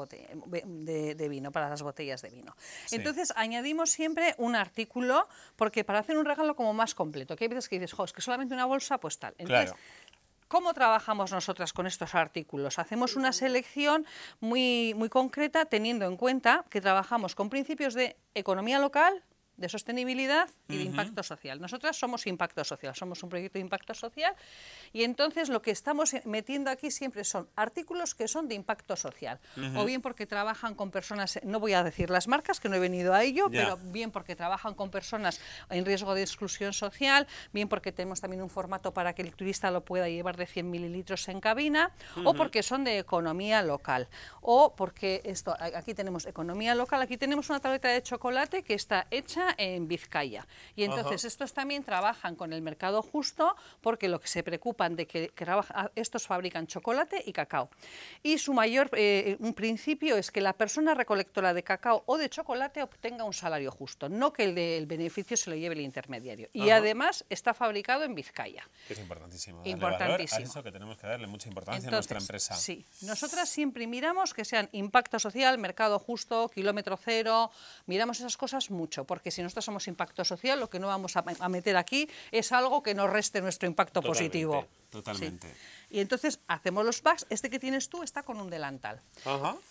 de, vino, para las botellas de vino. Entonces, añadimos siempre un artículo, porque para hacer un regalo como más completo, que hay veces que dices, jo, es que solamente una bolsa, pues tal. Entonces, ¿Cómo trabajamos nosotras con estos artículos? Hacemos una selección muy, muy concreta teniendo en cuenta que trabajamos con principios de economía local, de sostenibilidad y de impacto social. Nosotras somos impacto social, somos un proyecto de impacto social y entonces lo que estamos metiendo aquí siempre son artículos que son de impacto social, o bien porque trabajan con personas, no voy a decir las marcas, que no he venido a ello, pero bien porque trabajan con personas en riesgo de exclusión social, bien porque tenemos también un formato para que el turista lo pueda llevar de 100 mililitros en cabina, o porque son de economía local, o porque esto, aquí tenemos economía local, aquí tenemos una tableta de chocolate que está hecha en Vizcaya. Y entonces estos también trabajan con el mercado justo porque lo que se preocupan de que, ah, estos fabrican chocolate y cacao. Y su mayor eh, un principio es que la persona recolectora de cacao o de chocolate obtenga un salario justo, no que el, beneficio se lo lleve el intermediario. Y además está fabricado en Vizcaya. Es importantísimo. ¿eh? Importantísimo. A eso que tenemos que darle mucha importancia a nuestra empresa. Sí, nosotras siempre miramos que sean impacto social, mercado justo, kilómetro cero, miramos esas cosas mucho, porque si si nosotros somos impacto social, lo que no vamos a, meter aquí es algo que nos reste nuestro impacto positivo. Totalmente. Y entonces hacemos los packs. Este que tienes tú está con un delantal.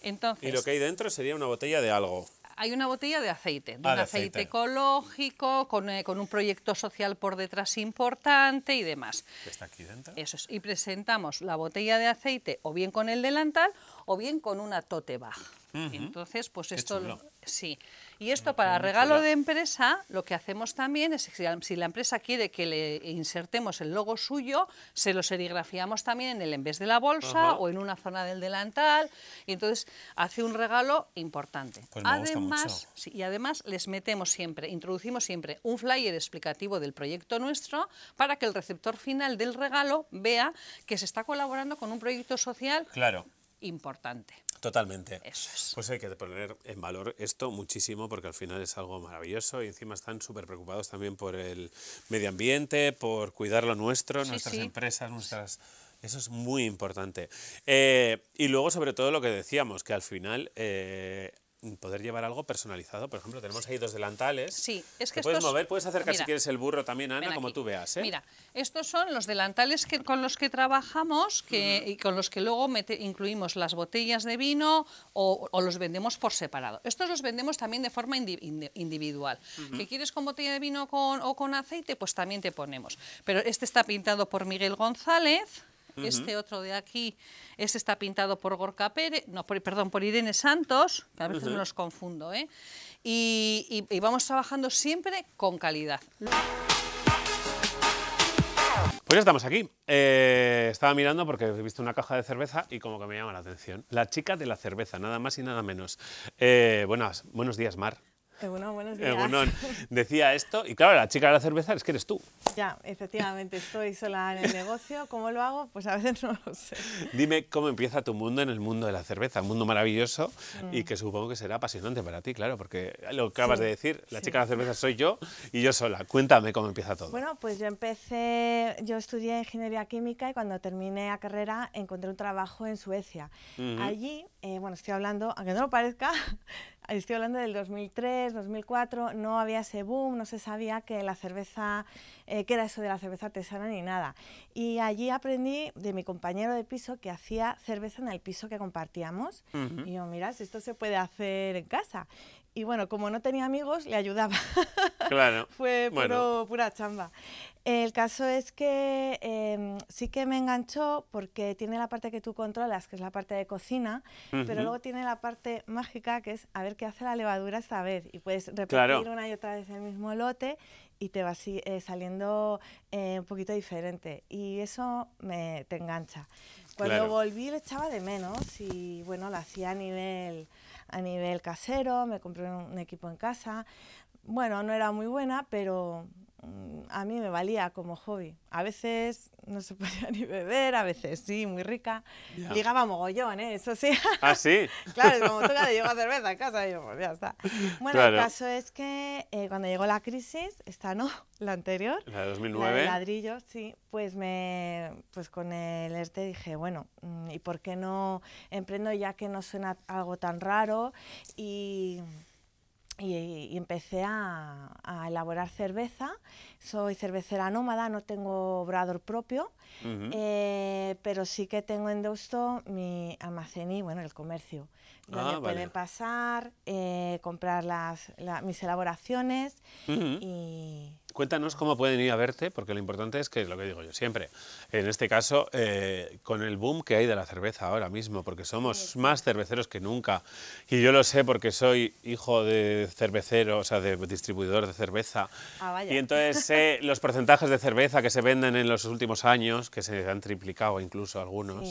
Entonces, y lo que hay dentro sería una botella de algo hay una botella de aceite, de ah, un aceite, ecológico, con, eh, con, un proyecto social por detrás importante y demás. ¿Está aquí dentro? Eso es. Y presentamos la botella de aceite o bien con el delantal o bien con una tote bag. Entonces, pues esto, sí. Y esto para regalo de empresa, lo que hacemos también es que si la empresa quiere que le insertemos el logo suyo, se lo serigrafiamos también en el en vez de la bolsa o en una zona del delantal. Y entonces hace un regalo importante. Pues además, y además les metemos siempre, introducimos siempre un flyer explicativo del proyecto nuestro para que el receptor final del regalo vea que se está colaborando con un proyecto social claro. importante. Totalmente. Pues hay que poner en valor esto muchísimo porque al final es algo maravilloso y encima están súper preocupados también por el medio ambiente, por cuidar lo nuestro, nuestras empresas, nuestras... Eso es muy importante. Eh, y luego, sobre todo, lo que decíamos, que al final eh, poder llevar algo personalizado. Por ejemplo, tenemos ahí dos delantales. Sí, es que puedes mover, puedes acercar si quieres el burro también, Ana, como tú veas. ¿eh? Mira, estos son los delantales que, con los que trabajamos que, y con los que luego incluimos las botellas de vino o, los vendemos por separado. Estos los vendemos también de forma individual. Que ¿Qué quieres con botella de vino o con aceite? Pues también te ponemos. Pero este está pintado por Miguel González este otro de aquí, este está pintado por Gorka Pérez, no, perdón, por Irene Santos, que a veces me los confundo, ¿eh? Y, vamos trabajando siempre con calidad. Pues ya estamos aquí. Eh, estaba mirando porque he visto una caja de cerveza y como que me llama la atención. La chica de la cerveza, nada más y nada menos. Eh, buenas, buenos días, Mar. Egunon, buenos días. Decía esto, y claro, la chica de la cerveza es que eres tú. Ya, efectivamente, estoy sola en el negocio. ¿Cómo lo hago? Pues a veces no lo sé. Dime cómo empieza tu mundo en el mundo de la cerveza, un mundo maravilloso y mm. que supongo que será apasionante para ti, claro, porque lo acabas de decir, la chica de la cerveza soy yo y yo sola. Cuéntame cómo empieza todo. Bueno, pues yo empecé, yo estudié ingeniería química y cuando terminé la carrera encontré un trabajo en Suecia. Allí, eh, bueno, estoy hablando, aunque no lo parezca, estoy hablando del 2003, 2004, no había ese boom, no se sabía que la cerveza, eh, que era eso de la cerveza artesana ni nada. Y allí aprendí de mi compañero de piso que hacía cerveza en el piso que compartíamos. Y yo, mira, si esto se puede hacer en casa. Y bueno, como no tenía amigos, le ayudaba. Claro. Fue pura chamba. El caso es que em, sí que me enganchó porque tiene la parte que tú controlas, que es la parte de cocina, pero luego tiene la parte mágica, que es a ver qué hace la levadura esta vez. Y puedes repetir una y otra vez el mismo lote y te va eh, saliendo eh, un poquito diferente. Y eso me, te engancha. Cuando volví lo echaba de menos y bueno, lo hacía a nivel a nivel casero, me compré un, equipo en casa. Bueno, no era muy buena, pero Mm, a mí me valía como hobby. A veces no se podía ni beber, a veces sí, muy rica. Llegaba Ligaba mogollón, ¿eh? eso sí. ¿Ah, sí? claro, como toca de llevar cerveza a casa, y yo, pues ya está. Bueno, el caso es que eh, cuando llegó la crisis, esta no, la anterior. La de 2009. La de ladrillo, sí. Pues, me, pues con el ERTE dije, bueno, mm, ¿y por qué no emprendo ya que no suena algo tan raro? Y y, empecé a, elaborar cerveza. Soy cervecera nómada, no tengo obrador propio, eh, pero sí que tengo en Deusto mi almacén bueno, el comercio donde ah, pasar, eh, comprar las, mis elaboraciones y... Cuéntanos cómo pueden ir a verte, porque lo importante es que, lo que digo yo siempre, en este caso, eh, con el boom que hay de la cerveza ahora mismo, porque somos más cerveceros que nunca, y yo lo sé porque soy hijo de cervecero, o sea, de distribuidor de cerveza, ah, y entonces sé los porcentajes de cerveza que se venden en los últimos años, que se han triplicado incluso algunos,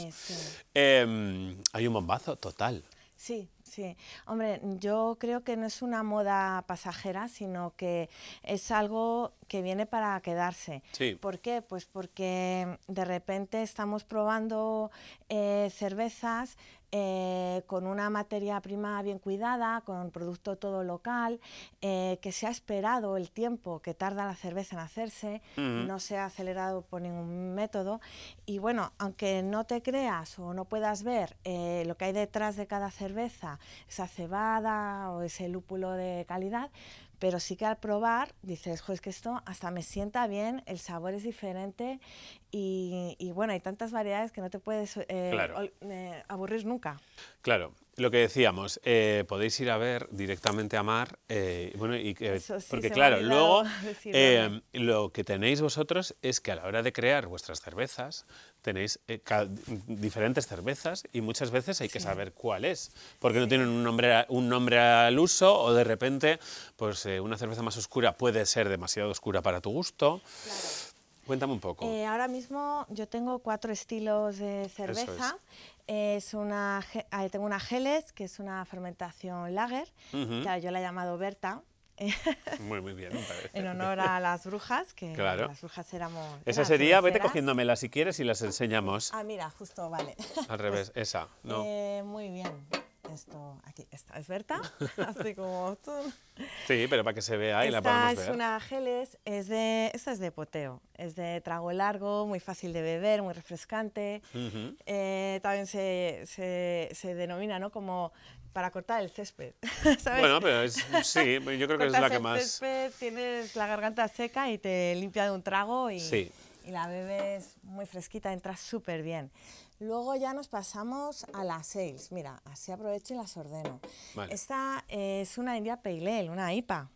em, hay un bombazo total. Sí, sí. Hombre, yo creo que no es una moda pasajera, sino que es algo que viene para quedarse. Sí. ¿Por qué? Pues porque de repente estamos probando eh, cervezas eh, con una materia prima bien cuidada, con producto todo local, eh, que se ha esperado el tiempo que tarda la cerveza en hacerse, no se ha acelerado por ningún método. Y bueno, aunque no te creas o no puedas ver eh, lo que hay detrás de cada cerveza, esa cebada o ese lúpulo de calidad, pero sí que al probar dices, jo, es que esto hasta me sienta bien, el sabor es diferente y, bueno, hay tantas variedades que no te puedes eh, eh, aburrir nunca. Claro, lo que decíamos, eh, podéis ir a ver directamente a Mar, eh, bueno, y, porque claro, luego eh, lo que tenéis vosotros es que a la hora de crear vuestras cervezas, tenéis eh, diferentes cervezas y muchas veces hay que saber cuál es, porque no tienen un nombre, un nombre al uso o de repente pues una cerveza más oscura puede ser demasiado oscura para tu gusto. Claro. Cuéntame un poco. Eh, ahora mismo yo tengo cuatro estilos de cerveza. Es. una, ah, tengo una Geles, que es una fermentación lager. yo la he llamado Berta, muy, muy bien, En honor a las brujas, que las brujas éramos... Esa sería, vete cogiéndomela si quieres y las enseñamos. Ah, mira, justo, vale. Al revés, esa, ¿no? Eh, muy bien esto aquí está, es Berta, así como tú. Sí, pero para que se vea ahí la podamos ver. es una geles, es de, esta es de poteo, es de trago largo, muy fácil de beber, muy refrescante. eh, también se, se, se, denomina ¿no? como para cortar el césped, ¿sabes? Bueno, pero es, sí, yo creo que es la que más... el Césped, tienes la garganta seca y te limpia de un trago y, y la bebes muy fresquita, entra súper bien. Luego ya nos pasamos a las sales. Mira, así aprovecho y las ordeno. Esta es una India Pale una IPA.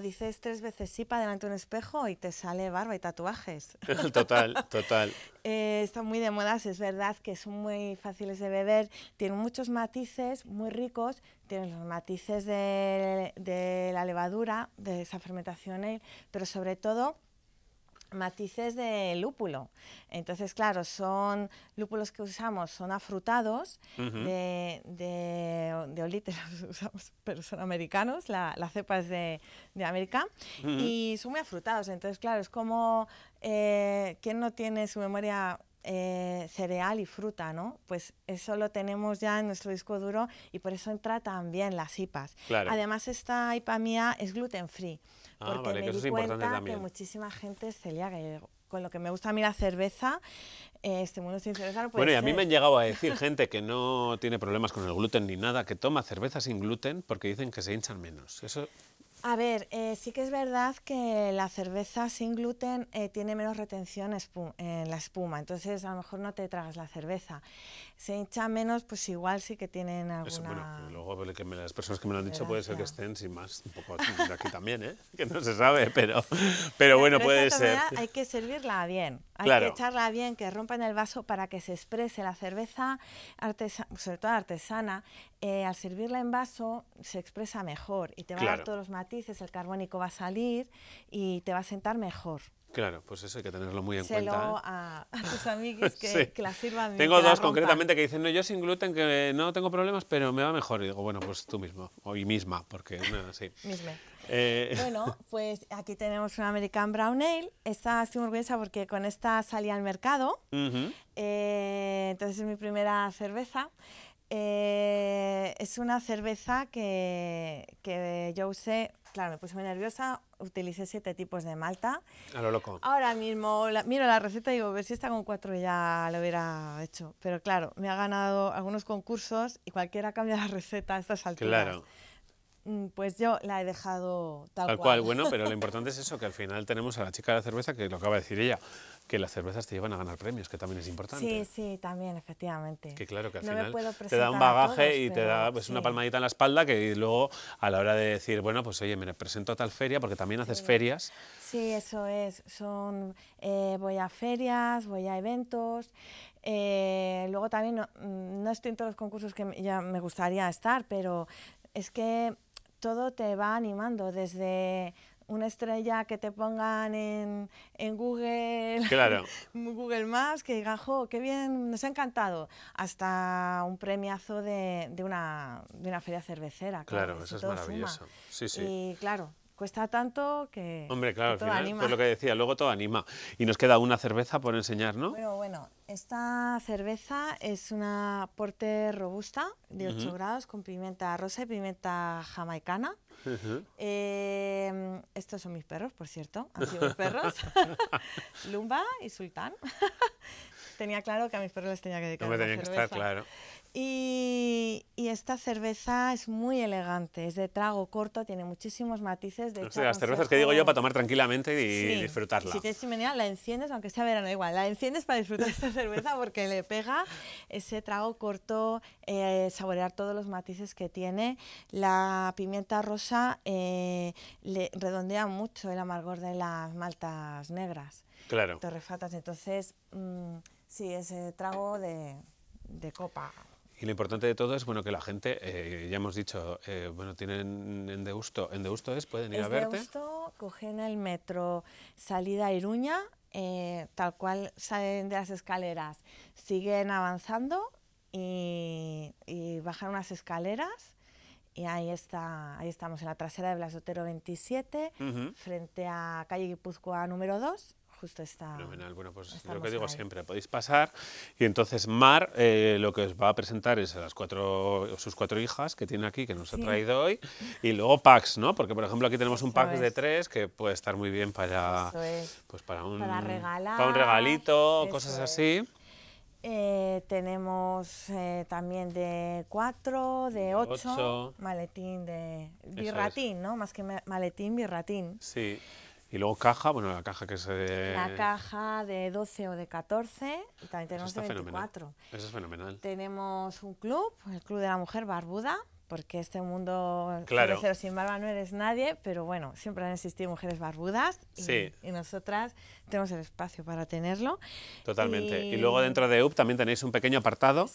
dices tres veces IPA delante de un espejo y te sale barba y tatuajes. total, total. Eh, están muy de modas, es verdad que son muy fáciles de beber, tienen muchos matices muy ricos, tienen los matices de, de la levadura, de esa fermentación, eh, pero sobre todo matices de lúpulo. Entonces, claro, son lúpulos que usamos, son afrutados, de, de, de olite usamos, pero son americanos, la, cepa es de, de América, y son muy afrutados. Entonces, claro, es como eh, quien no tiene su memoria eh, cereal y fruta, ¿no? Pues eso lo tenemos ya en nuestro disco duro y por eso entra también las IPAs. Además, esta IPA mía es gluten free. Ah, porque vale, que eso es cuenta que muchísima gente se celíaca. con lo que me gusta a mí la cerveza, eh, este mundo sin cerveza no Bueno, y a mí me han llegado a decir gente que no tiene problemas con el gluten ni nada, que toma cerveza sin gluten porque dicen que se hinchan menos. Eso a ver, eh, sí que es verdad que la cerveza sin gluten eh, tiene menos retención en la espuma, entonces a lo mejor no te tragas la cerveza. Se hincha menos, pues igual sí que tienen alguna... Eso, bueno, luego las personas que me lo han dicho puede ser que estén sin más, un poco aquí también, ¿eh? que no se sabe, pero, pero bueno, puede ser. Hay que servirla bien, hay que echarla bien, que en el vaso para que se exprese la cerveza, sobre todo artesana, eh, al servirla en vaso se expresa mejor y te va a dar todos los matices, el carbónico va a salir y te va a sentar mejor. Claro, pues eso hay que tenerlo muy en cuenta. ¿eh? A, a, tus amigos que, la sirvan. Tengo dos concretamente que dicen, no, yo sin gluten que no tengo problemas, pero me va mejor. Y digo, bueno, pues tú mismo, hoy misma, porque no, sí. Eh, bueno, pues aquí tenemos una American Brown Ale. Esta estoy muy orgullosa porque con esta salí al mercado. Eh, entonces es mi primera cerveza. Eh, es una cerveza que, que yo usé, claro, me puse muy nerviosa, utilicé siete tipos de malta. A lo loco. Ahora mismo miro la receta y digo, a pues ver si está con cuatro ya lo hubiera hecho. Pero claro, me ha ganado algunos concursos y cualquiera cambia la receta a estas alturas. Claro. Mm, pues yo la he dejado tal, cual. tal cual. cual. Bueno, pero lo importante es eso, que al final tenemos a la chica de la cerveza, que lo acaba de decir ella, que las cervezas te llevan a ganar premios, que también es importante. Sí, sí, también, efectivamente. Que claro, que al final te da un bagaje y te da pues, una palmadita en la espalda que luego a la hora de decir, bueno, pues oye, me presento a tal feria, porque también haces ferias. Sí, eso es. Son, eh, voy a ferias, voy a eventos. Eh, luego también no, mm, no estoy en todos los concursos que ya me gustaría estar, pero es que todo te va animando desde una estrella que te pongan en, en Google, Google más que digan, jo, qué bien, nos ha encantado, hasta un premiazo de, de, una, de una feria cervecera. Claro, eso es maravilloso. Sí, sí. Y claro, cuesta tanto que. Hombre, claro, todo al final, anima. Pues lo que decía, luego todo anima. Y nos queda una cerveza por enseñar, ¿no? Bueno, bueno, esta cerveza es una porte robusta de 8 grados con pimienta rosa y pimienta jamaicana. Eh, estos son mis perros, por cierto, han perros, Lumba y Sultán. tenía claro que a mis perros les tenía que dedicar no me tenía que estar claro. Y, esta cerveza es muy elegante, es de trago corto, tiene muchísimos matices. De, las cervezas que digo yo para tomar tranquilamente y sí, disfrutarla. Si tienes chimenea, la enciendes, aunque sea verano, igual, la enciendes para disfrutar esta cerveza porque le pega ese trago corto, eh, saborear todos los matices que tiene. La pimienta rosa eh, le redondea mucho el amargor de las maltas negras. Claro. Torrefatas, entonces, mm, sí, ese trago de copa. Y lo importante de todo es bueno que la gente, eh, ya hemos dicho, eh, bueno, tienen en Deusto, en Deusto es, pueden ir a verte. En Deusto, cogen el metro, salida a Iruña, eh, tal cual salen de las escaleras, siguen avanzando y, bajan unas escaleras y ahí está, ahí estamos en la trasera de Blasotero 27, frente a calle Guipúzcoa número 2 justo está. Fenomenal. Bueno, pues lo que digo siempre, podéis pasar. Y entonces Mar eh, lo que os va a presentar es a las cuatro, sus cuatro hijas que tiene aquí, que nos ha traído hoy. Y luego packs, ¿no? Porque, por ejemplo, aquí tenemos un pack de tres que puede estar muy bien para, pues para, un, para, un regalito, cosas así. Eh, tenemos eh, también de 4, de 8, maletín de birratín, ¿no? Más que maletín, birratín. Sí. Y luego caja, bueno, la caja que es... La caja de 12 o de 14, y también tenemos de 24. Eso es fenomenal. Tenemos un club, el Club de la Mujer Barbuda, porque este mundo claro. Cero sin barba no eres nadie, pero bueno, siempre han existido mujeres barbudas y, sí. y nosotras tenemos el espacio para tenerlo. Totalmente. Y... luego dentro de UP también tenéis un pequeño apartado,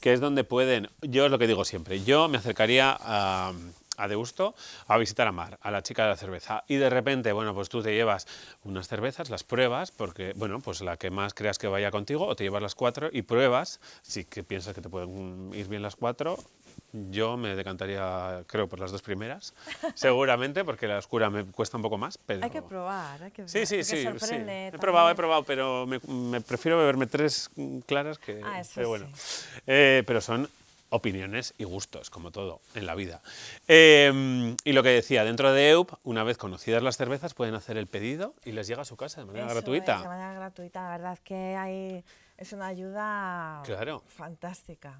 que es donde pueden, yo es lo que digo siempre, yo me acercaría a a gusto, a visitar a Mar, a la chica de la cerveza. Y de repente, bueno, pues tú te llevas unas cervezas, las pruebas, porque, bueno, pues la que más creas que vaya contigo, o te llevas las cuatro y pruebas, si que piensas que te pueden ir bien las cuatro, yo me decantaría, creo, por las dos primeras, seguramente, porque la oscura me cuesta un poco más, pero... Hay que probar, hay que Sí, sí, sí, He probado, he probado, pero me, prefiero beberme tres claras que... Ah, bueno. Eh, pero son opiniones y gustos, como todo en la vida. Em, y lo que decía, dentro de EUP, una vez conocidas las cervezas, pueden hacer el pedido y les llega a su casa de manera gratuita. de manera gratuita, la verdad que hay, es una ayuda claro. fantástica.